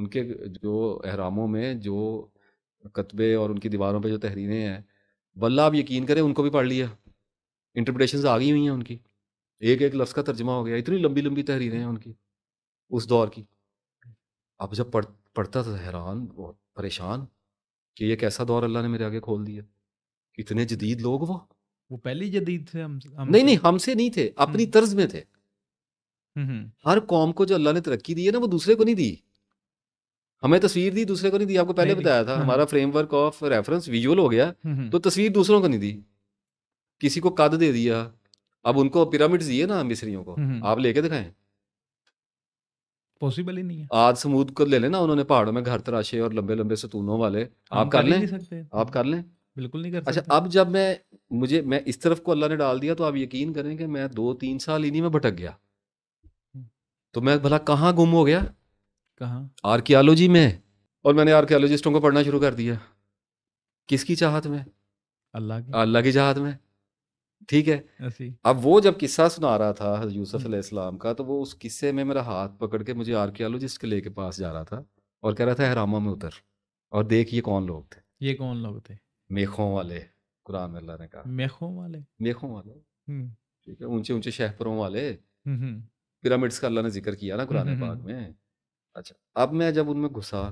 उनके जो अहरामों में जो कतबे और उनकी दीवारों पे जो तहरीरें हैं वल्ला आप यकीन करें उनको भी पढ़ लिया इंटरप्रटेशन आ गई हुई हैं उनकी एक एक लफ्ज़ का तर्जमा हो गया इतनी लंबी लंबी तहरीरें हैं हम्म। उनकी उस दौर की अब जब पढ़ पढ़ता था हैरान बहुत परेशान कि ये कैसा दौर अल्लाह ने मेरे आगे खोल दिया इतने जदीद लोग वो वो पहले जदीद थे हम, हम नहीं नहीं हमसे नहीं थे अपनी हम्म। तर्ज में थे हम्म, हम्म। हर कौम को जो अल्लाह ने तरक्की दी है ना वो दूसरे को नहीं दी हमें तस्वीर दी दूसरे को नहीं दी आपको पहले बताया था हाँ। हमारा फ्रेमवर्क ऑफ रेफरेंस विजुअल हो गया तो तस्वीर दूसरों को नहीं दी किसी को कद दे दिया अब उनको पिरामिड दिए ना मिस्रियों को आप लेके दिखाएं पॉसिबल ही नहीं है आज समूद को ले लेना उन्होंने पहाड़ों में घर तराशे और लंबे लंबे सतूनों वाले आप कर लें आप कर लें बिल्कुल नहीं कर अच्छा अब जब मैं मुझे मैं इस तरफ को अल्लाह ने डाल दिया तो आप यकीन करें कि मैं दो तीन साल इन्हीं में भटक गया हम्म। तो मैं भला कहाँ गुम हो गया कहाँ आर्कियालॉजी में और मैंने आर्कियालॉजिस्टों को पढ़ना शुरू कर दिया किसकी चाहत में अल्लाह की अल्लाह की चाहत में ठीक है अब वो जब किस्सा सुना रहा था यूसुफ अलैहिस्सलाम का तो वो उस किस्से में मेरा हाथ पकड़ के मुझे आर्कियोलॉजिस्ट के लेके पास जा रहा था और कह रहा था हरामा में उतर और देख ये कौन लोग थे ये कौन लोग थे मेखों वाले कुरान में अल्लाह ने कहा मेखों वाले मेखों वाले हम्म। ठीक है ऊंचे ऊंचे शहपरों वाले हम्म, हम्म। पिरामिड्स का अल्लाह ने जिक्र किया ना कुरान पाक में अच्छा अब मैं जब उनमें घुसा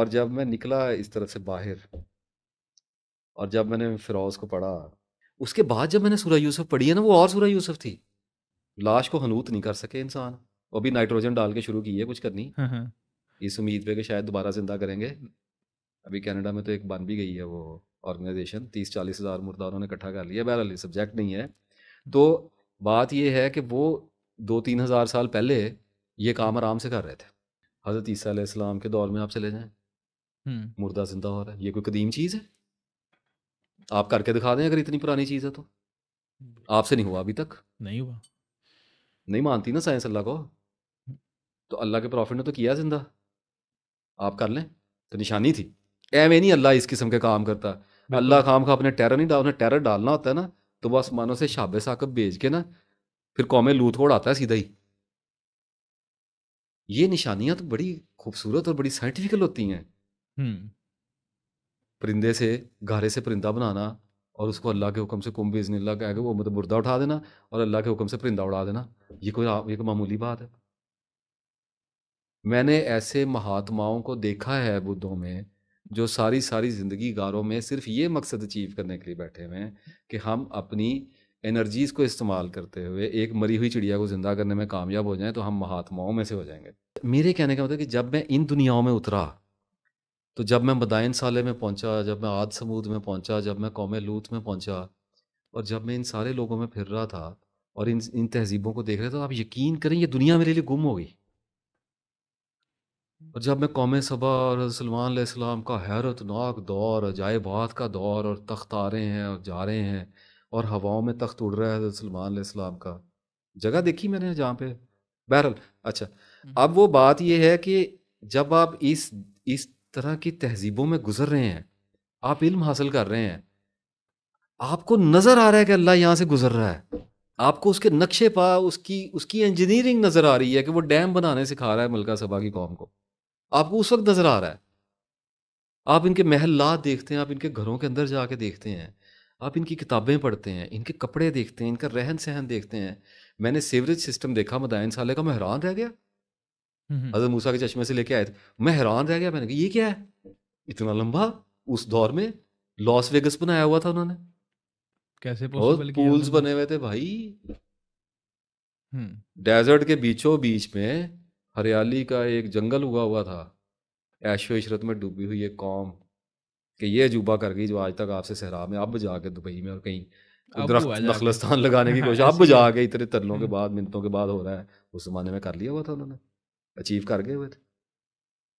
और जब मैं निकला इस तरह से बाहर और जब मैंने फिरोज को पढ़ा उसके बाद जब मैंने सूर्य यूसुफ पढ़ी है ना वो और सूरह यूसुफ थी लाश को हनूत नहीं कर सके इंसान अभी नाइट्रोजन डाल के शुरू की है कुछ करनी हाँ, हाँ। इस उम्मीद पे कि शायद दोबारा जिंदा करेंगे अभी कनाडा में तो एक बन भी गई है वो ऑर्गेनाइजेशन तीस चालीस हज़ार मुर्दा उन्होंने इकट्ठा कर लिया बहरहाल सब्जेक्ट नहीं है हम्म। तो बात यह है कि वो दो तीन हज़ार साल पहले ये काम आराम से कर रहे थे हज़रत ईसा के दौर में आप चले जाएँ हम्म। मुर्दा जिंदा हो रहा है ये कोई कदीम चीज़ है आप करके दिखा दें अगर इतनी पुरानी चीज़ है तो आपसे नहीं हुआ अभी तक नहीं हुआ नहीं मानती ना साइंस अल्लाह को तो अल्लाह के प्रॉफिट ने तो किया जिंदा आप कर लें तो निशानी थी एवे नहीं अल्लाह इस किस्म के काम करता अल्लाह खाम का अपने टेरर नहीं डाल उन्हें टेरर डालना होता है ना तो वह आसमानों से शाबे साकब भेज के ना फिर कौमे लू थोड़ आता है सीधा ही ये निशानियां तो बड़ी खूबसूरत और बड़ी साइंटिफिकल होती हैं हम्म। परिंदे से घारे से परिंदा बनाना और उसको अल्लाह के हुक्म से कुम बेजन अल्लाह कह आगे वो मतलब मुर्दा उठा देना और अल्लाह के हुक्म से परिंदा उड़ा देना ये कोई ये कोई मामूली बात है मैंने ऐसे महात्माओं को देखा है बुद्धों में जो सारी सारी ज़िंदगी गारों में सिर्फ ये मकसद अचीव करने के लिए बैठे हुए हैं कि हम अपनी एनर्जीज़ को इस्तेमाल करते हुए एक मरी हुई चिड़िया को ज़िंदा करने में कामयाब हो जाएं तो हम महात्माओं में से हो जाएंगे मेरे कहने का मतलब कि जब मैं इन दुनियाओं में उतरा तो जब मैं मदायन साले में पहुंचा जब मैं आद समूद में पहुंचा जब मैं कौम लूत में पहुंचा और जब मैं इन सारे लोगों में फिर रहा था और इन इन तहजीबों को देख रहा था तो आप यकीन करें ये दुनिया मेरे लिए गुम हो गई और जब मैं कौम सबा और सलमान सलाम का हैरतनाक दौर अजायबात का दौर और तख्त आ रहे हैं और जा रहे हैं और हवाओं में तख्त उड़ रहा है सलमान सलाम का जगह देखी मैंने जहाँ पे बहरहाल अच्छा हम्म। अब वो बात ये है कि जब आप इस इस तरह की तहजीबों में गुजर रहे हैं आप इल्म हासिल कर रहे हैं आपको नज़र आ रहा है कि अल्लाह यहाँ से गुजर रहा है आपको उसके नक्शे पा उसकी उसकी इंजीनियरिंग नज़र आ रही है कि वो डैम बनाने सिखा रहा है मलका सभा की कौम को आपको उस वक्त नज़र आ रहा है आप इनके महलात देखते हैं आप इनके घरों के अंदर जाके देखते हैं आप इनकी किताबें पढ़ते हैं इनके कपड़े देखते हैं इनका रहन सहन देखते हैं मैंने सीवरेज सिस्टम देखा मदायन साले का मैं हैरान रह गया हम्म। हजरत मूसा के चश्मे से लेके आए थे मैं हैरान रह गया मैंने कहा ये क्या है इतना लंबा उस दौर में लॉस वेगस बनाया हुआ था उन्होंने कैसे पूल्स बने हुए थे भाई डेजर्ट हम्म। के बीचों बीच में हरियाली का एक जंगल उगा हुआ था ऐशो इशरत में डूबी हुई एक कौम कि ये अजूबा कर गई जो आज तक आपसे सहरा में अब जाके दुबई में और कहीं दरख्त नखलस्तान लगाने की कोशिश अब जाके इतने तरलों के हम्म। बाद मिनतों के बाद हो रहा है उस जमाने में कर लिया हुआ था उन्होंने अचीव कर गए हुए थे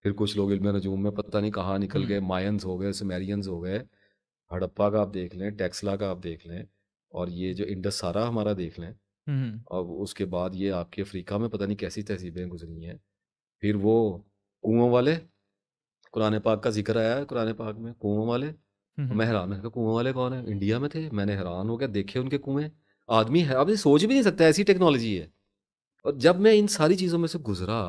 फिर कुछ लोग इलम नजूम में पता नहीं कहाँ निकल गए हम्म। मायंस हो गए सुमेरियंस हो गए हड़प्पा का आप देख लें टेक्सला का आप देख लें और ये जो इंडस सारा हमारा देख लें और हम्म। उसके बाद ये आपके अफ्रीका में पता नहीं कैसी तहजीबें गुजरी हैं फिर वो कुओं वाले कुरान पाक का जिक्र आया है कुरान पाक में कुओं वाले हम्म। मैं हैरान कहा कुओं वाले कौन है इंडिया में थे मैंने हैरान हो गया देखे उनके कुएं आदमी है आप सोच भी नहीं सकता ऐसी टेक्नोलॉजी है और जब मैं इन सारी चीज़ों में से गुजरा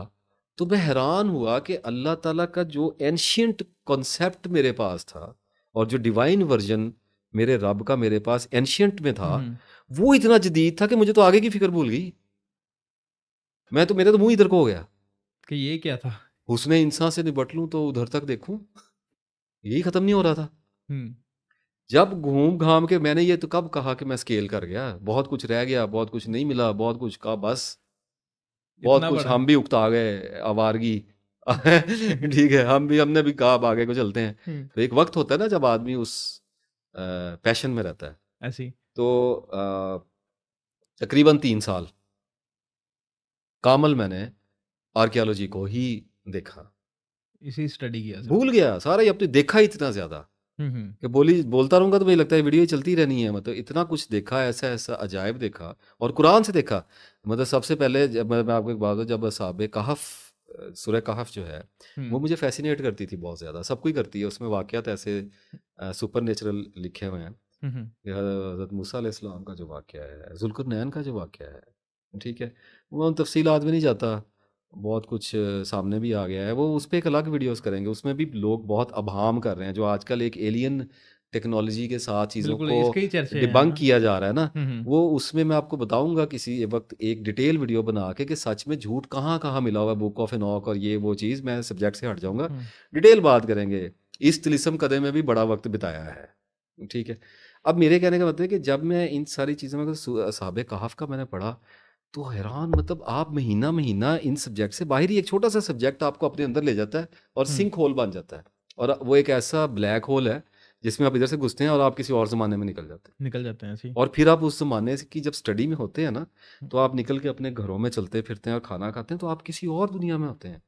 तो मैं हैरान हुआ कि अल्लाह ताला का जो एनशियंट कॉन्सेप्ट मेरे पास था और जो डिवाइन वर्जन मेरे रब का मेरे पास एनशियंट में था हम्म। वो इतना जदीद था कि मुझे तो आगे की फिक्र भूल गई मैं तो मेरा तो मुंह इधर को हो गया कि ये क्या था उसने इंसान से निपट लू तो उधर तक देखू यही ख़त्म नहीं हो रहा था हम्म। जब घूम घाम के मैंने ये तो कब कहा कि मैं स्केल कर गया बहुत कुछ रह गया बहुत कुछ नहीं मिला बहुत कुछ कहा बस बहुत कुछ हम भी उगता गए आवारगी ठीक है हम भी हमने भी कहा अब आगे को चलते हैं हम्म। तो एक वक्त होता है ना जब आदमी उस पैशन में रहता है ऐसी तो तकरीबन तीन साल कामल मैंने आर्कियोलॉजी को ही देखा इसी स्टडी किया भूल गया सारा ही अपने देखा ही इतना ज्यादा हम्म, हम्म। कि बोली बोलता रहूंगा तो मुझे लगता है वीडियो चलती रहनी है मतलब इतना कुछ देखा ऐसा ऐसा अजायब देखा और कुरान से देखा मतलब सबसे पहले जब मैं मैं आपको एक बात जब साब कहफ सुर कहफ जो है वो हम्म। मुझे फैसिनेट करती थी बहुत ज़्यादा सबको कोई करती है उसमें वाकत ऐसे सुपर नेचुरल लिखे हुए हैं हज़रत मूसा का जो वाक्य है नैन का जो वाक्य है ठीक है वो उन तफसी आदमी नहीं जाता बहुत कुछ सामने भी आ गया है वो उस पर एक अलग वीडियोस करेंगे उसमें भी लोग बहुत अभाम कर रहे हैं जो आजकल एक एलियन टेक्नोलॉजी के साथ चीज़ों को डिबंक किया जा रहा है ना हम्म, हम्म। वो उसमें मैं आपको बताऊंगा किसी वक्त एक डिटेल वीडियो बना के कि सच में झूठ कहाँ कहाँ मिला हुआ है बुक ऑफ एनॉक और ये वो चीज़ मैं सब्जेक्ट से हट जाऊंगा हम्म। डिटेल बात करेंगे इस तिलिसम कदम में भी बड़ा वक्त बिताया है ठीक है अब मेरे कहने का मतलब है कि जब मैं इन सारी चीज़ों में असाब कहाफ का मैंने पढ़ा तो हैरान मतलब आप महीना महीना इन सब्जेक्ट से बाहर ही एक छोटा सा सब्जेक्ट आपको अपने अंदर ले जाता है और सिंक होल बन जाता है और वो एक ऐसा ब्लैक होल है जिसमें आप इधर से घुसते हैं और आप किसी और जमाने में निकल जाते हैं निकल जाते हैं और फिर आप उस जमाने की जब स्टडी में होते हैं ना तो आप निकल के अपने घरों में चलते फिरते हैं और खाना खाते हैं तो आप किसी और दुनिया में होते हैं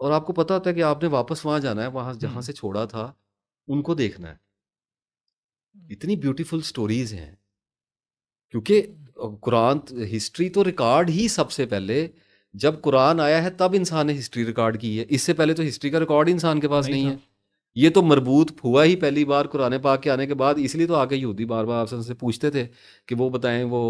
और आपको पता होता है कि आपने वापस वहाँ जाना है वहाँ जहाँ से छोड़ा था उनको देखना है इतनी ब्यूटीफुल स्टोरीज हैं क्योंकि कुरान हिस्ट्री तो रिकॉर्ड ही सबसे पहले जब कुरान आया है तब इंसान ने हिस्ट्री रिकॉर्ड की है इससे पहले तो हिस्ट्री का रिकॉर्ड इंसान के पास नहीं, नहीं तो। है ये तो मरबूत हुआ ही पहली बार कुरान पाक के आने के बाद इसलिए तो आगे यहूदी बार बार आपसे उनसे पूछते थे कि वो बताएं वो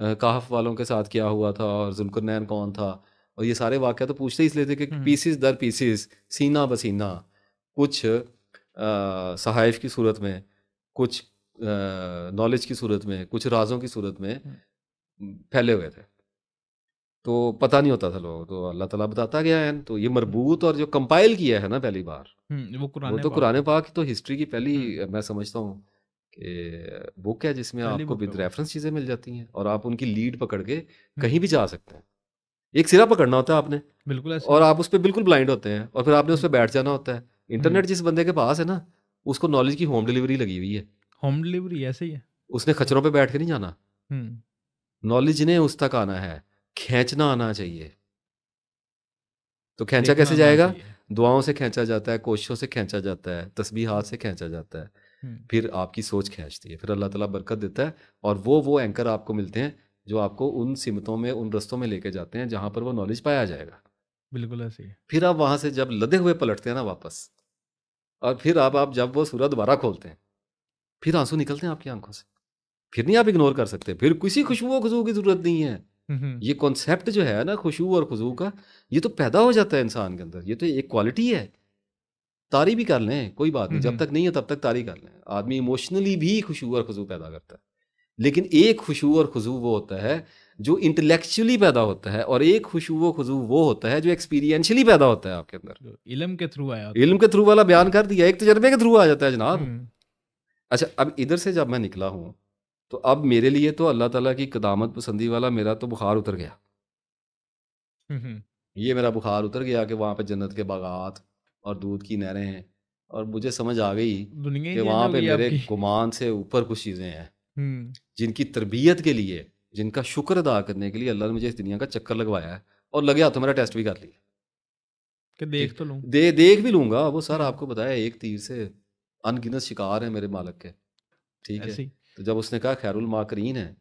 काहफ वालों के साथ क्या हुआ था और नैन कौन था और ये सारे वाक्य तो पूछते इसलिए थे कि हम्म। पीसीस दर पीसीस सीना बसीना कुछ सहाइफ की सूरत में कुछ नॉलेज की सूरत में कुछ राजों की सूरत में हम्म। फैले हुए थे तो पता नहीं होता था लोगों तो अल्लाह ताला बताता गया है तो ये हम्म। मरबूत और जो कंपाइल किया है ना पहली बार हम्म, वो कुरान वो तो कुरान पाक तो हिस्ट्री की पहली हम्म। मैं समझता हूँ कि बुक है जिसमें आपको विद रेफरेंस चीज़ें मिल जाती हैं और आप उनकी लीड पकड़ के कहीं भी जा सकते हैं एक सिरा पकड़ना होता है आपने बिल्कुल और आप उस पर बिल्कुल ब्लाइंड होते हैं और फिर आपने उस पर बैठ जाना होता है इंटरनेट जिस बंदे के पास है ना उसको नॉलेज की होम डिलीवरी लगी हुई है होम डिलीवरी ऐसे ही है उसने खचरों पर बैठ के नहीं जाना नॉलेज ने उस तक आना है खींचना आना चाहिए तो खींचा कैसे जाएगा दुआओं से खींचा जाता है कोशिशों से खींचा जाता है हाथ से खींचा जाता है फिर आपकी सोच खींचती है फिर अल्लाह ताला बरकत देता है और वो वो एंकर आपको मिलते हैं जो आपको उन सिमतों में उन रस्तों में लेके जाते हैं जहां पर वो नॉलेज पाया जाएगा बिल्कुल ऐसे फिर आप वहां से जब लदे हुए पलटते हैं ना वापस और फिर आप आप जब वो सूरत दोबारा खोलते हैं फिर आंसू निकलते हैं आपकी आंखों से फिर नहीं आप इग्नोर कर सकते फिर किसी खुशबू और खुशबू की जरूरत नहीं है हम्म, हम्म। ये कॉन्सेप्ट जो है ना खुशबू और खुशबू का ये तो पैदा हो जाता है इंसान के अंदर ये तो एक क्वालिटी है तारी भी कर लें कोई बात नहीं हम्म, जब तक नहीं है तब तक तारी कर लें आदमी इमोशनली भी खुशबू और खुशबू पैदा करता है लेकिन एक खुशबू और खुशबू वो होता है जो इंटेलेक्चुअली पैदा होता है और एक खुशबू व खुशबू वो होता है जो एक्सपीरियंशली पैदा होता है आपके अंदर इलम के थ्रू आया इलम के थ्रू वाला बयान कर दिया एक तजर्बे के थ्रू आ जाता है जनाब अच्छा अब इधर से जब मैं निकला हूँ तो अब मेरे लिए तो अल्लाह ताला की कदामत पसंदी वाला मेरा तो बुखार उतर गया ये मेरा बुखार उतर गया कि वहाँ पे जन्नत के बागात और दूध की नहरें हैं और मुझे समझ आ गई कि वहाँ पे मेरे गुमान से ऊपर कुछ चीज़ें हैं जिनकी तरबियत के लिए जिनका शुक्र अदा करने के लिए अल्लाह ने मुझे इस दुनिया का चक्कर लगवाया है और लगे हाथों मेरा टेस्ट भी कर लिया कि देख तो लूं दे देख भी लूंगा वो सर आपको बताया एक तीर से अनगिनत शिकार है मेरे मालिक के ठीक है तो जब उसने कहा खैरुल माकरीन है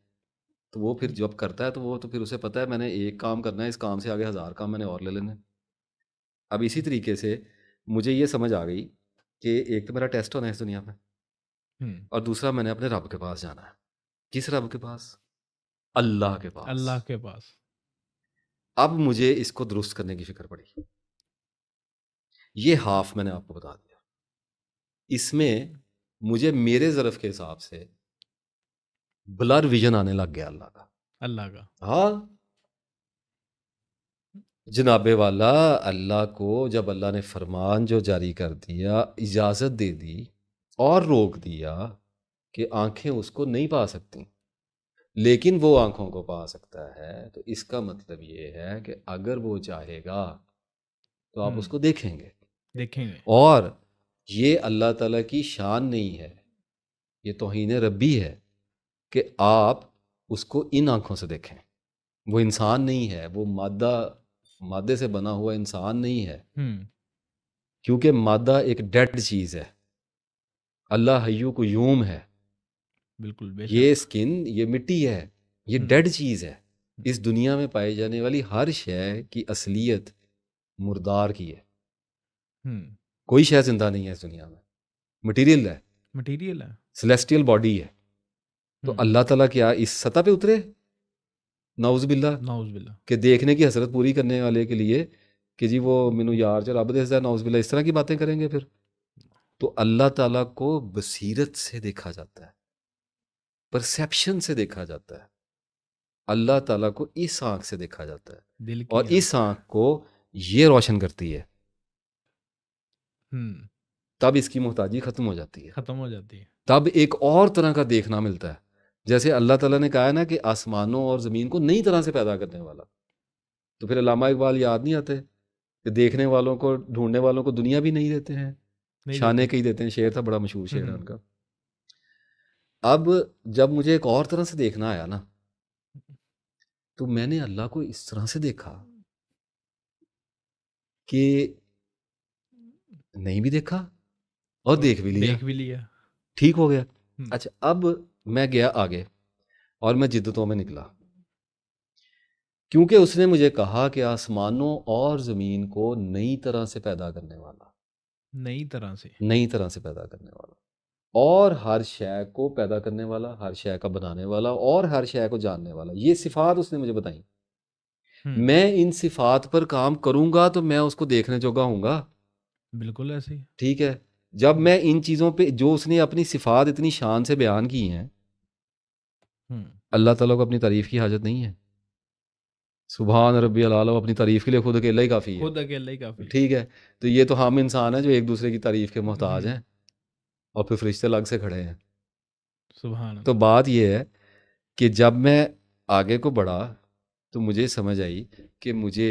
तो वो फिर जब करता है तो वो तो फिर उसे पता है मैंने एक काम करना है इस काम से आगे हज़ार काम मैंने और ले लेना है अब इसी तरीके से मुझे ये समझ आ गई कि एक तो मेरा टेस्ट होना है इस दुनिया में और दूसरा मैंने अपने रब के पास जाना है किस रब के पास अल्लाह के पास अल्लाह के पास अब मुझे इसको दुरुस्त करने की फिक्र पड़ी ये हाफ मैंने आपको बता दिया इसमें मुझे मेरे ज़रफ़ के हिसाब से ब्लर विजन आने लग गया अल्लाह का अल्लाह का हाँ जनाबे वाला अल्लाह को जब अल्लाह ने फरमान जो जारी कर दिया इजाज़त दे दी और रोक दिया कि आंखें उसको नहीं पा सकती लेकिन वो आंखों को पा सकता है तो इसका मतलब ये है कि अगर वो चाहेगा तो आप हम्म। उसको देखेंगे देखेंगे और ये अल्लाह ताला की शान नहीं है ये तोहन रबी है कि आप उसको इन आँखों से देखें वो इंसान नहीं है वो मादा मादे से बना हुआ इंसान नहीं है हम्म। क्योंकि मादा एक डेड चीज़ है अल्लाह हयू को यूम है बिल्कुल ये स्किन ये मिट्टी है ये हम्म। डेड चीज़ है हम्म। इस दुनिया में पाई जाने वाली हर शय की असलियत मुर्दार की है कोई शय जिंदा नहीं है इस दुनिया में मटेरियल है मटेरियल है सेलेस्टियल बॉडी है तो हम्म। अल्लाह ताला क्या इस सतह पे उतरे नाउज बिल्ला नाउज बिल्ला के देखने की हसरत पूरी करने वाले के लिए कि जी वो मैनू यार चल रब दसदा नाउज बिल्ला इस तरह की बातें करेंगे फिर तो अल्लाह ताला को बसीरत से देखा जाता है परसेप्शन से देखा जाता है अल्लाह ताला को इस आंख से देखा जाता है और इस आंख को ये रोशन करती है हम्म। तब इसकी मोहताजी खत्म हो जाती है खत्म हो जाती है तब एक और तरह का देखना मिलता है जैसे अल्लाह ताला ने कहा है ना कि आसमानों और ज़मीन को नई तरह से पैदा करने वाला तो फिर अलामा इकबाल याद नहीं आते कि देखने वालों को ढूंढने वालों को दुनिया भी नहीं देते हैं शाने के ही देते हैं शेर था बड़ा मशहूर शेर है हम्म। उनका अब जब मुझे एक और तरह से देखना आया ना तो मैंने अल्लाह को इस तरह से देखा कि नहीं भी देखा और देख भी लिया देख भी लिया ठीक हो गया हम्म। अच्छा अब मैं गया आगे और मैं जिद्दतों में निकला क्योंकि उसने मुझे कहा कि आसमानों और ज़मीन को नई तरह से पैदा करने वाला नई तरह से नई तरह से पैदा करने वाला और हर शय को पैदा करने वाला हर शय का बनाने वाला और हर शय को जानने वाला ये सिफात उसने मुझे बताई मैं इन सिफात पर काम करूंगा तो मैं उसको देखने जोगा हूँगा बिल्कुल ऐसे ही ठीक है जब मैं इन चीज़ों पे जो उसने अपनी सिफात इतनी शान से बयान की हैं हम्म। अल्लाह तला को अपनी तारीफ़ की हाजत नहीं है सुबह रबी अलाला अपनी तारीफ़ के लिए खुद अकेला ही काफ़ी है खुद अकेला ही काफ़ी ठीक है तो ये तो हम इंसान है जो एक दूसरे की तारीफ़ के मोहताज हम्म। हैं और फिर फरिश्ते अलग से खड़े हैं सुबह तो बात यह है कि जब मैं आगे को बढ़ा तो मुझे समझ आई कि मुझे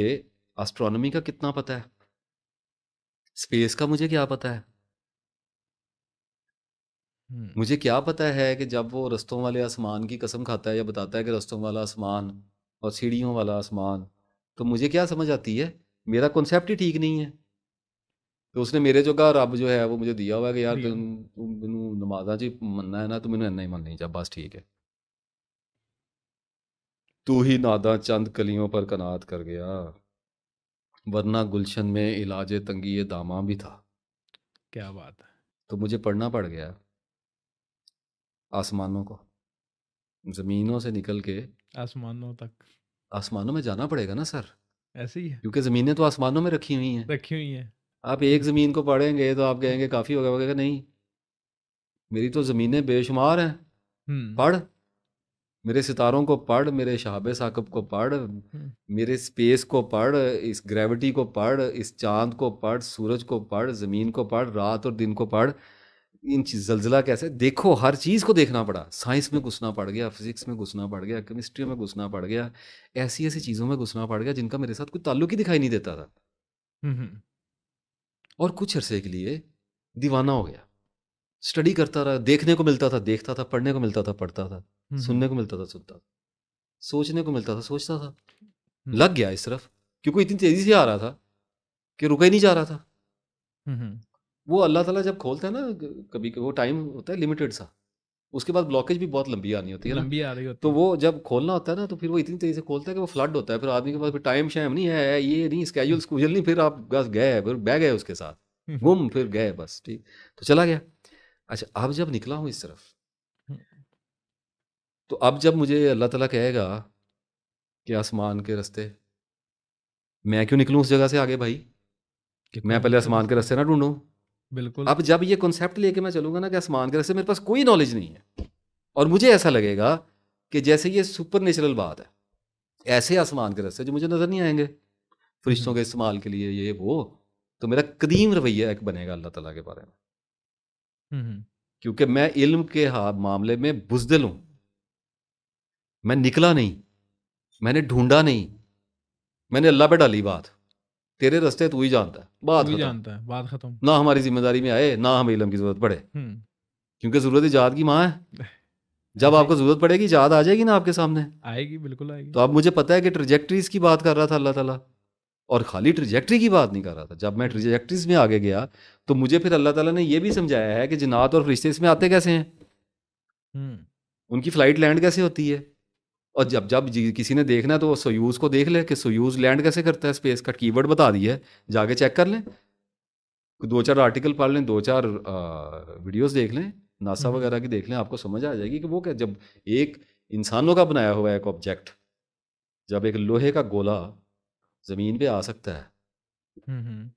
एस्ट्रोनॉमी का कितना पता है स्पेस का मुझे क्या पता है हम्म। मुझे क्या पता है कि जब वो रस्तों वाले आसमान की कसम खाता है या बताता है कि रस्तों वाला आसमान और सीढ़ियों वाला आसमान तो मुझे क्या समझ आती है मेरा कॉन्सेप्ट ही ठीक नहीं है तो उसने मेरे जो कहा रब जो है वो मुझे दिया हुआ है कि यार मैं नमाजा तुम मनना है ना तो मैंने इन्ना ही ਤੂੰ ਮੈਨੂੰ ਇੰਨਾ ਹੀ है तू ही नादा चंद कलियों पर कनात कर गया वरना गुलशन में इलाज तंगी दामा भी था क्या बात है तो मुझे पढ़ना पड़ गया आसमानों को ज़मीनों से निकल के आसमानों तक आसमानों में जाना पड़ेगा ना सर ऐसे ही है क्योंकि ज़मीनें तो आसमानों में रखी हुई हैं रखी हुई हैं आप एक ज़मीन को पढ़ेंगे तो आप कहेंगे काफ़ी होगा वगैरह नहीं मेरी तो ज़मीनें बेशुमार हैं हम्म। पढ़ मेरे सितारों को पढ़ मेरे शहाब साकब को पढ़ हम्म। मेरे स्पेस को पढ़ इस ग्रेविटी को पढ़ इस चांद को पढ़ सूरज को पढ़ ज़मीन को पढ़ रात और दिन को पढ़ इन चीज जलजिला कैसे देखो हर चीज़ को देखना पड़ा साइंस में घुसना पड़ गया फिजिक्स में घुसना पड़ गया केमिस्ट्री में घुसना पड़ गया ऐसी ऐसी चीज़ों में घुसना पड़ गया जिनका मेरे साथ कोई ताल्लुक ही दिखाई नहीं देता था और कुछ अरसे के लिए दीवाना हो गया स्टडी करता रहा देखने को मिलता था देखता था पढ़ने को मिलता था पढ़ता था सुनने को मिलता था सुनता था सोचने को मिलता था सोचता था लग गया इस तरफ क्योंकि इतनी तेजी से आ रहा था कि रुका ही नहीं जा रहा था वो अल्लाह ताला जब खोलते हैं ना कभी वो टाइम होता है लिमिटेड सा उसके बाद ब्लॉकेज भी बहुत लंबी आनी होती है लंबी आ रही होती तो वो जब खोलना होता है ना तो फिर वो इतनी तेज़ी से खोलता है कि वो फ्लड होता है फिर आदमी के पास फिर टाइम शाइम नहीं है ये नहीं स्केजुअल स्कूजल नहीं फिर आप बस गए फिर बह गए उसके साथ हम्म। गुम फिर गए बस ठीक तो चला गया अच्छा अब जब निकला हूँ इस तरफ हम्म। तो अब जब मुझे अल्लाह ताला कहेगा कि आसमान के रास्ते मैं क्यों निकलूँ उस जगह से आगे भाई मैं पहले आसमान के रास्ते ना ढूंढूँ बिल्कुल। अब जब ये कॉन्सेप्ट लेके मैं चलूंगा ना कि आसमान के रास्ते मेरे पास कोई नॉलेज नहीं है और मुझे ऐसा लगेगा कि जैसे ये सुपर नेचुरल बात है ऐसे आसमान के रास्ते जो मुझे नज़र नहीं आएंगे फरिश्तों के हम्म। इस्तेमाल के लिए ये वो तो मेरा कदीम रवैया एक बनेगा अल्लाह तला के बारे में हम्म, हम्म। क्योंकि मैं इल्म के हाँ मामले में बुजदिल हूं मैं निकला नहीं मैंने ढूंढा नहीं मैंने अल्लाह पे डाली बात तेरे रस्ते तू ही जानता है बात ही जानता है बात खत्म ना हमारी जिम्मेदारी में आए ना हमें इलम की जरूरत पड़े हम्म। क्योंकि जरूरत इजाद की माँ है जब आपको जरूरत पड़ेगी याद आ जाएगी ना आपके सामने आएगी बिल्कुल आएगी तो अब मुझे पता है कि ट्रिजेक्ट्रीज की बात कर रहा था अल्लाह ताला और खाली ट्रिजेक्ट्री की बात नहीं कर रहा था जब मैं ट्रिजेक्ट्रीज में आगे गया तो मुझे फिर अल्लाह ताला ने यह भी समझाया है कि जिनात और फरिश्ते इसमें आते कैसे हैं हम्म। उनकी फ्लाइट लैंड कैसे होती है और जब जब किसी ने देखना है तो सयूज को देख ले कि सयूज लैंड कैसे करता है स्पेस का कीवर्ड बता दिया है जाके चेक कर लें दो चार आर्टिकल पढ़ लें दो चार वीडियोस देख लें नासा हम्म। वगैरह की देख लें आपको समझ आ जाएगी कि वो क्या जब एक इंसानों का बनाया हुआ एक ऑब्जेक्ट जब एक लोहे का गोला ज़मीन पे आ सकता है हम्म, हम्म।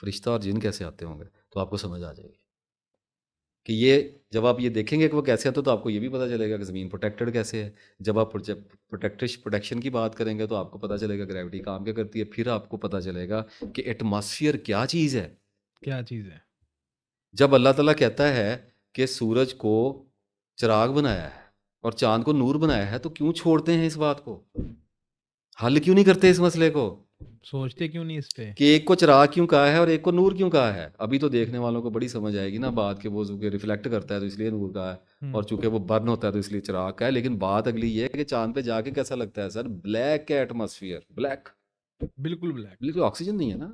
फरिश्ता और जिन कैसे आते होंगे तो आपको समझ आ जाएगी कि ये जब आप ये देखेंगे कि वो कैसे हैं तो, तो आपको ये भी पता चलेगा कि ज़मीन प्रोटेक्टेड कैसे है जब आप प्रोटेक्टिश प्रोटेक्शन की बात करेंगे तो आपको पता चलेगा ग्रेविटी काम क्या करती है फिर आपको पता चलेगा कि एटमॉस्फियर क्या चीज़ है क्या चीज़ है जब अल्लाह ताला कहता है कि सूरज को चिराग बनाया है और चांद को नूर बनाया है तो क्यों छोड़ते हैं इस बात को हल क्यों नहीं करते इस मसले को सोचते क्यों नहीं इस पे कि एक को चिराग क्यों कहा है और एक को नूर क्यों कहा है अभी तो देखने वालों को बड़ी समझ आएगी ना बात के वो चूंकि रिफ्लेक्ट करता है तो इसलिए नूर का है हम्म। और चूंकि वो बर्न होता है तो इसलिए चिराग का है लेकिन बात अगली ये है कि चांद पे जाके कैसा लगता है सर ब्लैक है एटमोसफियर ब्लैक बिल्कुल ब्लैक बिल्कुल ऑक्सीजन नहीं है ना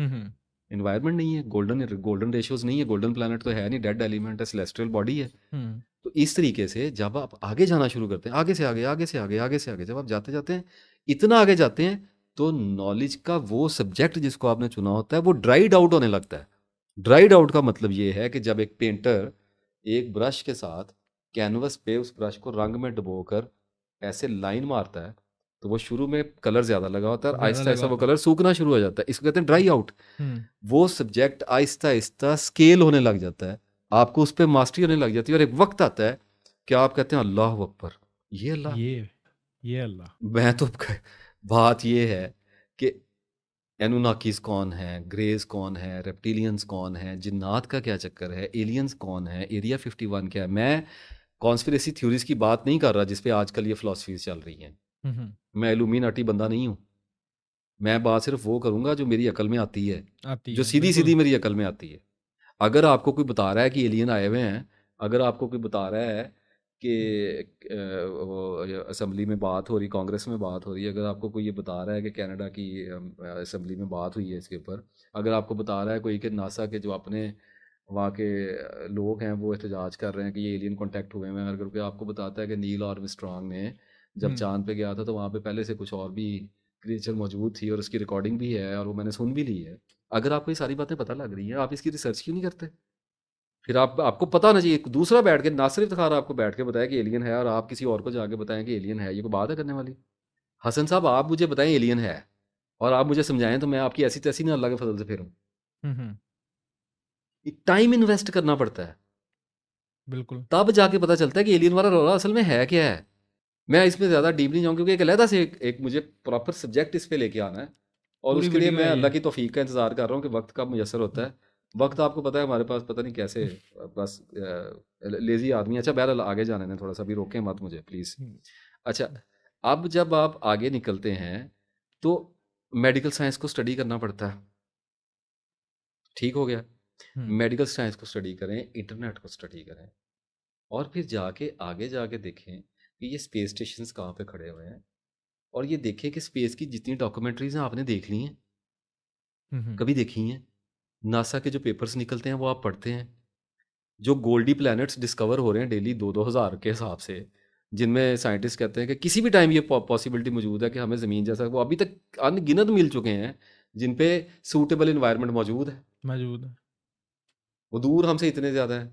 इन्वायरमेंट हम्म, हम्म। नहीं है गोल्डन गोल्डन रेशियोज नहीं है गोल्डन प्लानट तो है नहीं डेड एलिमेंट है सेलेस्ट्रियल बॉडी है तो इस तरीके से जब आप आगे जाना शुरू करते हैं आगे से आगे आगे से आगे आगे से आगे जब आप जाते जाते हैं इतना आगे जाते हैं तो नॉलेज का वो सब्जेक्ट जिसको आपने चुना होता है वो ड्राइड आउट होने लगता है ड्राइड आउट का मतलब ये है कि जब एक पेंटर एक ब्रश के साथ कैनवस पे उस ब्रश को रंग में डुबो ऐसे लाइन मारता है तो वो शुरू में कलर ज्यादा लगा होता है आहिस्ता आहिस्ता वो कलर सूखना शुरू हो जाता है इसको कहते हैं ड्राई हम्म। आउट वो सब्जेक्ट आहिस्ता आहिस्ता स्केल होने लग जाता है आपको उस पर मास्टरी होने लग जाती है और एक वक्त आता है कि आप कहते हैं अल्लाह अकबर ये अल्लाह ये ये अल्लाह मैं तो बात यह है कि एनुनाकिस कौन है ग्रेस कौन है रेप्टिलियंस कौन है जिन्नात का क्या चक्कर है एलियंस कौन है एरिया फिफ्टी वन क्या है मैं कॉन्स्परेसी थ्योरीज की बात नहीं कर रहा जिसपे आजकल ये फ़िलासफीज चल रही हैं मैं आटी बंदा नहीं हूँ मैं बात सिर्फ वो करूँगा जो मेरी अकल में आती है आती जो है, सीधी सीधी मेरी अकल में आती है अगर आपको कोई बता रहा है कि एलियन आए हुए हैं अगर आपको कोई बता रहा है कि वो असम्बली में बात हो रही कांग्रेस में बात हो रही है अगर आपको कोई ये बता रहा है कि कनाडा की असम्बली में बात हुई है इसके ऊपर अगर आपको बता रहा है कोई कि नासा के जो अपने वहाँ के लोग हैं वो एहतजाज कर रहे हैं कि ये एलियन कॉन्टैक्ट हुए हैं अगर कोई आपको बताता है कि नील और स्ट्रांग ने जब चांद पे गया था तो वहाँ पे पहले से कुछ और भी क्रिएचर मौजूद थी और उसकी रिकॉर्डिंग भी है और वो मैंने सुन भी ली है अगर आपको ये सारी बातें पता लग रही हैं आप इसकी रिसर्च क्यों नहीं करते फिर आप आपको पता ना चाहिए दूसरा बैठ के ना सिर्फ इफ्तार आपको बैठ के बताया कि एलियन है और आप किसी और को जाके बताएं कि एलियन है ये को बात है करने वाली हसन साहब आप मुझे बताएं एलियन है और आप मुझे समझाएं तो मैं आपकी ऐसी तैसी ना अल्लाह के फजल से फिरूं टाइम हम्म, इन्वेस्ट हम्म। करना पड़ता है बिल्कुल तब जाके पता चलता है कि एलियन वाला रोला असल में है क्या है मैं इसमें ज़्यादा डीप नहीं जाऊँ क्योंकि एक अलहदा से एक, एक मुझे प्रॉपर सब्जेक्ट इस पर लेके आना है और उसके लिए मैं अल्लाह की तोफीक का इंतज़ार कर रहा हूँ कि वक्त कब मुयसर होता है वक्त आपको पता है हमारे पास पता नहीं कैसे बस लेजी आदमी अच्छा बहरहाल आगे जाने दें थोड़ा सा भी रोकें मत मुझे प्लीज़ हम्म। अच्छा अब जब आप आगे निकलते हैं तो मेडिकल साइंस को स्टडी करना पड़ता है ठीक हो गया मेडिकल हम्म। साइंस को स्टडी करें इंटरनेट को स्टडी करें और फिर जाके आगे जाके देखें कि ये स्पेस स्टेशन कहाँ पे खड़े हुए हैं और ये देखें कि स्पेस की जितनी डॉक्यूमेंट्रीज हैं आपने देख ली हैं हम्म, कभी देखी हैं नासा के जो पेपर्स निकलते हैं वो आप पढ़ते हैं जो गोल्डी प्लैनेट्स डिस्कवर हो रहे हैं डेली दो दो हज़ार के हिसाब से जिनमें साइंटिस्ट कहते हैं कि किसी भी टाइम ये पॉसिबिलिटी मौजूद है कि हमें ज़मीन जैसा वो अभी तक अनगिनत मिल चुके हैं जिन पे सूटेबल इन्वायरमेंट मौजूद है मौजूद है वो दूर हमसे इतने ज़्यादा हैं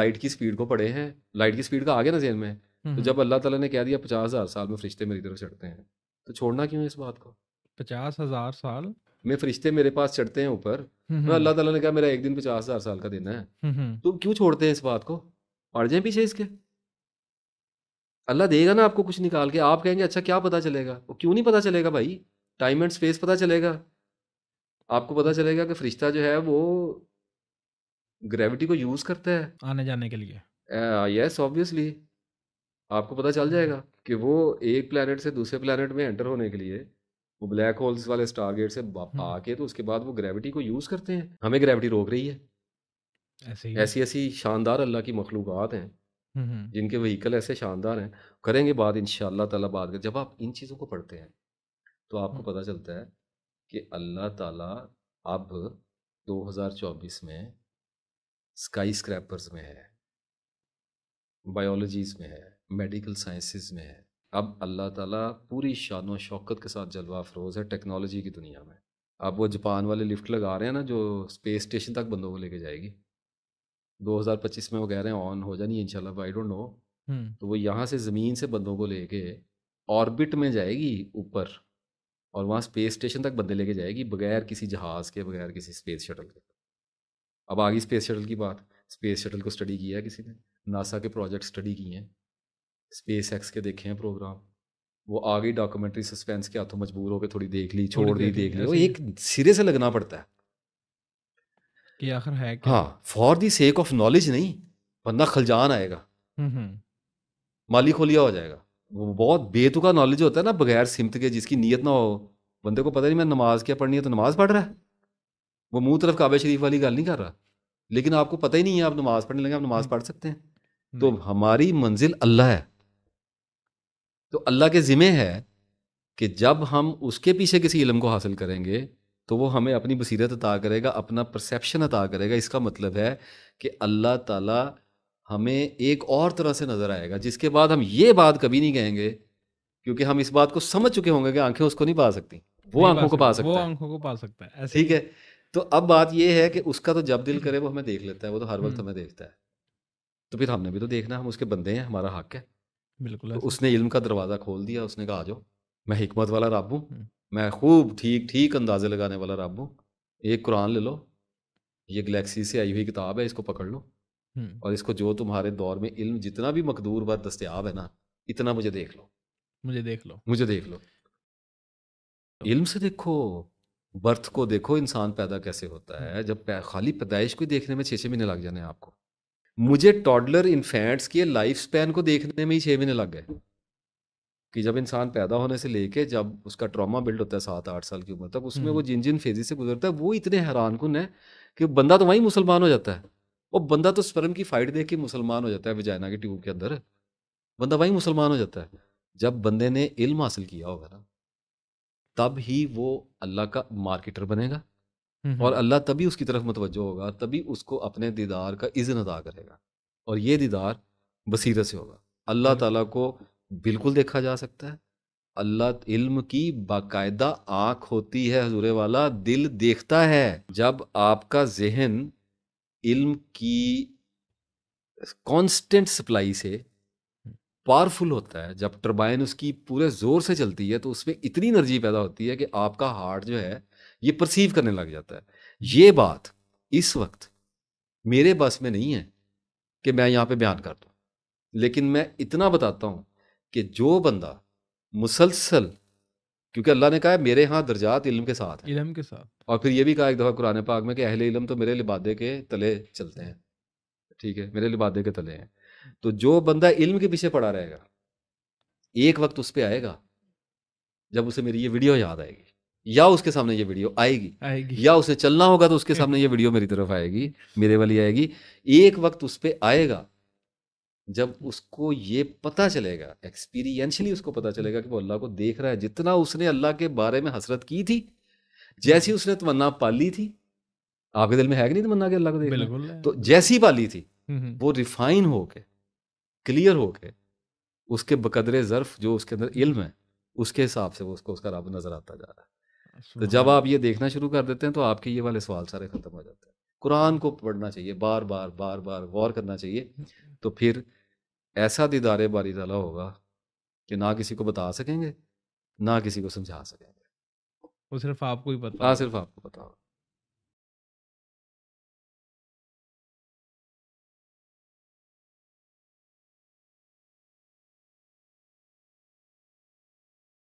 लाइट की स्पीड को पढ़े हैं लाइट की स्पीड का आ गया ना जेन में तो हम्म, जब हम्म। अल्लाह ताला ने कह दिया पचास हज़ार साल में फरिश्ते मेरी तरफ चढ़ते हैं तो छोड़ना क्यों इस बात को पचास हज़ार साल मैं फरिश्ते मेरे पास चढ़ते हैं ऊपर हम्म, हम्म। अल्लाह ताला ने कहा मेरा एक दिन पचास हजार साल का देना है हम्म, तुम क्यों छोड़ते हैं इस बात को पड़ जाए पीछे इसके अल्लाह देगा ना आपको कुछ निकाल के आप कहेंगे अच्छा क्या पता चलेगा वो क्यों नहीं पता चलेगा भाई टाइम एंड स्पेस पता चलेगा आपको पता चलेगा कि फरिश्ता जो है वो ग्रेविटी को यूज करता है आने जाने के लिए यस ऑब्वियसली आपको पता चल जाएगा कि वो एक प्लेनेट से दूसरे प्लेनेट में एंटर होने के लिए वो ब्लैक होल्स वाले स्टार गेट से हम्म। आके तो उसके बाद वो ग्रेविटी को यूज़ करते हैं हमें ग्रेविटी रोक रही है ऐसी ऐसी ऐसी शानदार अल्लाह की मखलूक हैं हम्म, हम्म। जिनके वहीकल ऐसे शानदार हैं करेंगे बात इन ताला बात जब आप इन चीज़ों को पढ़ते हैं तो आपको पता चलता है कि अल्लाह ताला अब 2024 में स्काई स्क्रैपर्स में है बायोलॉजीज़ में है मेडिकल साइंसेस में है अब अल्लाह ताला पूरी शान व शौकत के साथ जलवा फरोज़ है टेक्नोलॉजी की दुनिया में अब वो जापान वाले लिफ्ट लगा रहे हैं ना जो स्पेस स्टेशन तक बंदों को लेके जाएगी 2025 में वो कह रहे हैं ऑन हो जानी इंशाल्लाह आई डोंट नो तो वो यहाँ से ज़मीन से बंदों को लेके ऑर्बिट में जाएगी ऊपर और वहाँ स्पेस स्टेशन तक बंदे लेके जाएगी बगैर किसी जहाज़ के बगैर किसी स्पेस शटल के अब आ गई स्पेस शटल की बात स्पेस शटल को स्टडी किया है किसी ने नासा के प्रोजेक्ट स्टडी किए हैं स्पेस एक्स के देखे हैं प्रोग्राम वो आ गई डॉक्यूमेंट्री सस्पेंस के हाथों मजबूर होकर थोड़ी देख ली छोड़ दी देख ली वो एक सिरे से लगना पड़ता है कि आखिर है क्या हाँ for the sake of knowledge नहीं बंदा खलजान आएगा हम्म, हम्म। माली खोलिया हो जाएगा वो बहुत बेतुका नॉलेज होता है ना बगैर सिमत के जिसकी नीयत ना हो बंदे को पता नहीं मैं नमाज क्या पढ़नी है तो नमाज पढ़ रहा है वो मुंह तरफ काबे शरीफ वाली गल नहीं कर रहा लेकिन आपको पता ही नहीं है आप नमाज पढ़ने लगे आप नमाज हम्म। पढ़ सकते हैं तो हमारी मंजिल अल्लाह है तो अल्लाह के ज़िम्मे है कि जब हम उसके पीछे किसी इलम को हासिल करेंगे तो वो हमें अपनी बसीरत अता करेगा अपना परसेप्शन अता करेगा इसका मतलब है कि अल्लाह ताला हमें एक और तरह से नज़र आएगा जिसके बाद हम ये बात कभी नहीं कहेंगे क्योंकि हम इस बात को समझ चुके होंगे कि आंखें उसको नहीं पा सकती वो आंखों को पा सकता वो आंखों को पा सकता है ठीक है तो अब बात यह है कि उसका तो जब दिल करे वो हमें देख लेता है वो तो हर वक्त हम्म। हमें देखता है तो फिर हमने भी तो देखना हम उसके बंदे हैं हमारा हक है बिल्कुल तो उसने इल्म का दरवाज़ा खोल दिया उसने कहा आ जाओ मैं हमत वाला रब हूँ मैं खूब ठीक ठीक अंदाजे लगाने वाला रब हूँ एक कुरान ले लो ये गलेक्सी से आई हुई किताब है इसको पकड़ लो और इसको जो तुम्हारे दौर में इल्म जितना भी मकदूर व दस्तियाब है ना इतना मुझे देख लो मुझे देख लो मुझे देख लो इल्म से देखो बर्थ को देखो इंसान पैदा कैसे होता है जब खाली पैदाइश को देखने में छः छः महीने लग जाने आपको मुझे टॉडलर इन्फेंट्स के लाइफ स्पैन को देखने में ही छः महीने लग गए कि जब इंसान पैदा होने से लेके जब उसका ट्रॉमा बिल्ड होता है सात आठ साल की उम्र तक उसमें हम्म। वो जिन जिन फेजी से गुजरता है वो इतने हैरान कन है कि बंदा तो वहीं मुसलमान हो जाता है वो बंदा तो स्पर्म की फाइट देख के मुसलमान हो जाता है विजाइना के ट्यूब के अंदर बंदा वहीं मुसलमान हो जाता है जब बंदे ने इल्म हासिल किया होगा ना तब ही वो अल्लाह का मार्केटर बनेगा और अल्लाह तभी उसकी तरफ मतवजो होगा तभी उसको अपने दीदार का इजन अदा करेगा और ये दीदार बसीरत से होगा अल्लाह ताला को बिल्कुल देखा जा सकता है अल्लाह इल्म की बाकायदा आँख होती है हजूरे वाला दिल देखता है जब आपका जहन इल्म की कांस्टेंट सप्लाई से पावरफुल हम्म। होता है जब टर्बाइन उसकी पूरे ज़ोर से चलती है तो उसमें इतनी एनर्जी पैदा होती है कि आपका हार्ट जो है ये परसीव करने लग जाता है ये बात इस वक्त मेरे बस में नहीं है कि मैं यहाँ पे बयान कर दूँ लेकिन मैं इतना बताता हूँ कि जो बंदा मुसलसल क्योंकि अल्लाह ने कहा है मेरे यहाँ दर्जात इल्म के साथ इल्म इलम के साथ और फिर ये भी कहा एक दफ़ा कुरान पाक में कि अहले इलम तो मेरे लिबादे के तले चलते हैं ठीक है मेरे लिबादे के तले हैं तो जो बंदा इल्म के पीछे पड़ा रहेगा एक वक्त उस पर आएगा जब उसे मेरी ये वीडियो याद आएगी या उसके सामने ये वीडियो आएगी आएगी या उसे चलना होगा तो उसके सामने ये वीडियो मेरी तरफ आएगी मेरे वाली आएगी एक वक्त उस पर आएगा जब उसको ये पता चलेगा एक्सपीरियंशली उसको पता चलेगा कि वो अल्लाह को देख रहा है जितना उसने अल्लाह के बारे में हसरत की थी जैसी उसने तमन्ना पाली थी आपके दिल में है कि नहीं तमन्ना के अल्लाह को देख तो जैसी पाली थी हम्म, हम्म। वो रिफाइन होके क्लियर होके उसके बकदरे ज़र्फ जो उसके अंदर इल्म है उसके हिसाब से वो उसको उसका रब नज़र आता जा रहा है तो जब आप ये देखना शुरू कर देते हैं तो आपके ये वाले सवाल सारे ख़त्म हो जाते हैं कुरान को पढ़ना चाहिए बार बार बार बार गौर करना चाहिए तो फिर ऐसा दीदार बारी तला होगा कि ना किसी को बता सकेंगे ना किसी को समझा सकेंगे वो सिर्फ आपको ही पता सिर्फ आपको पता होगा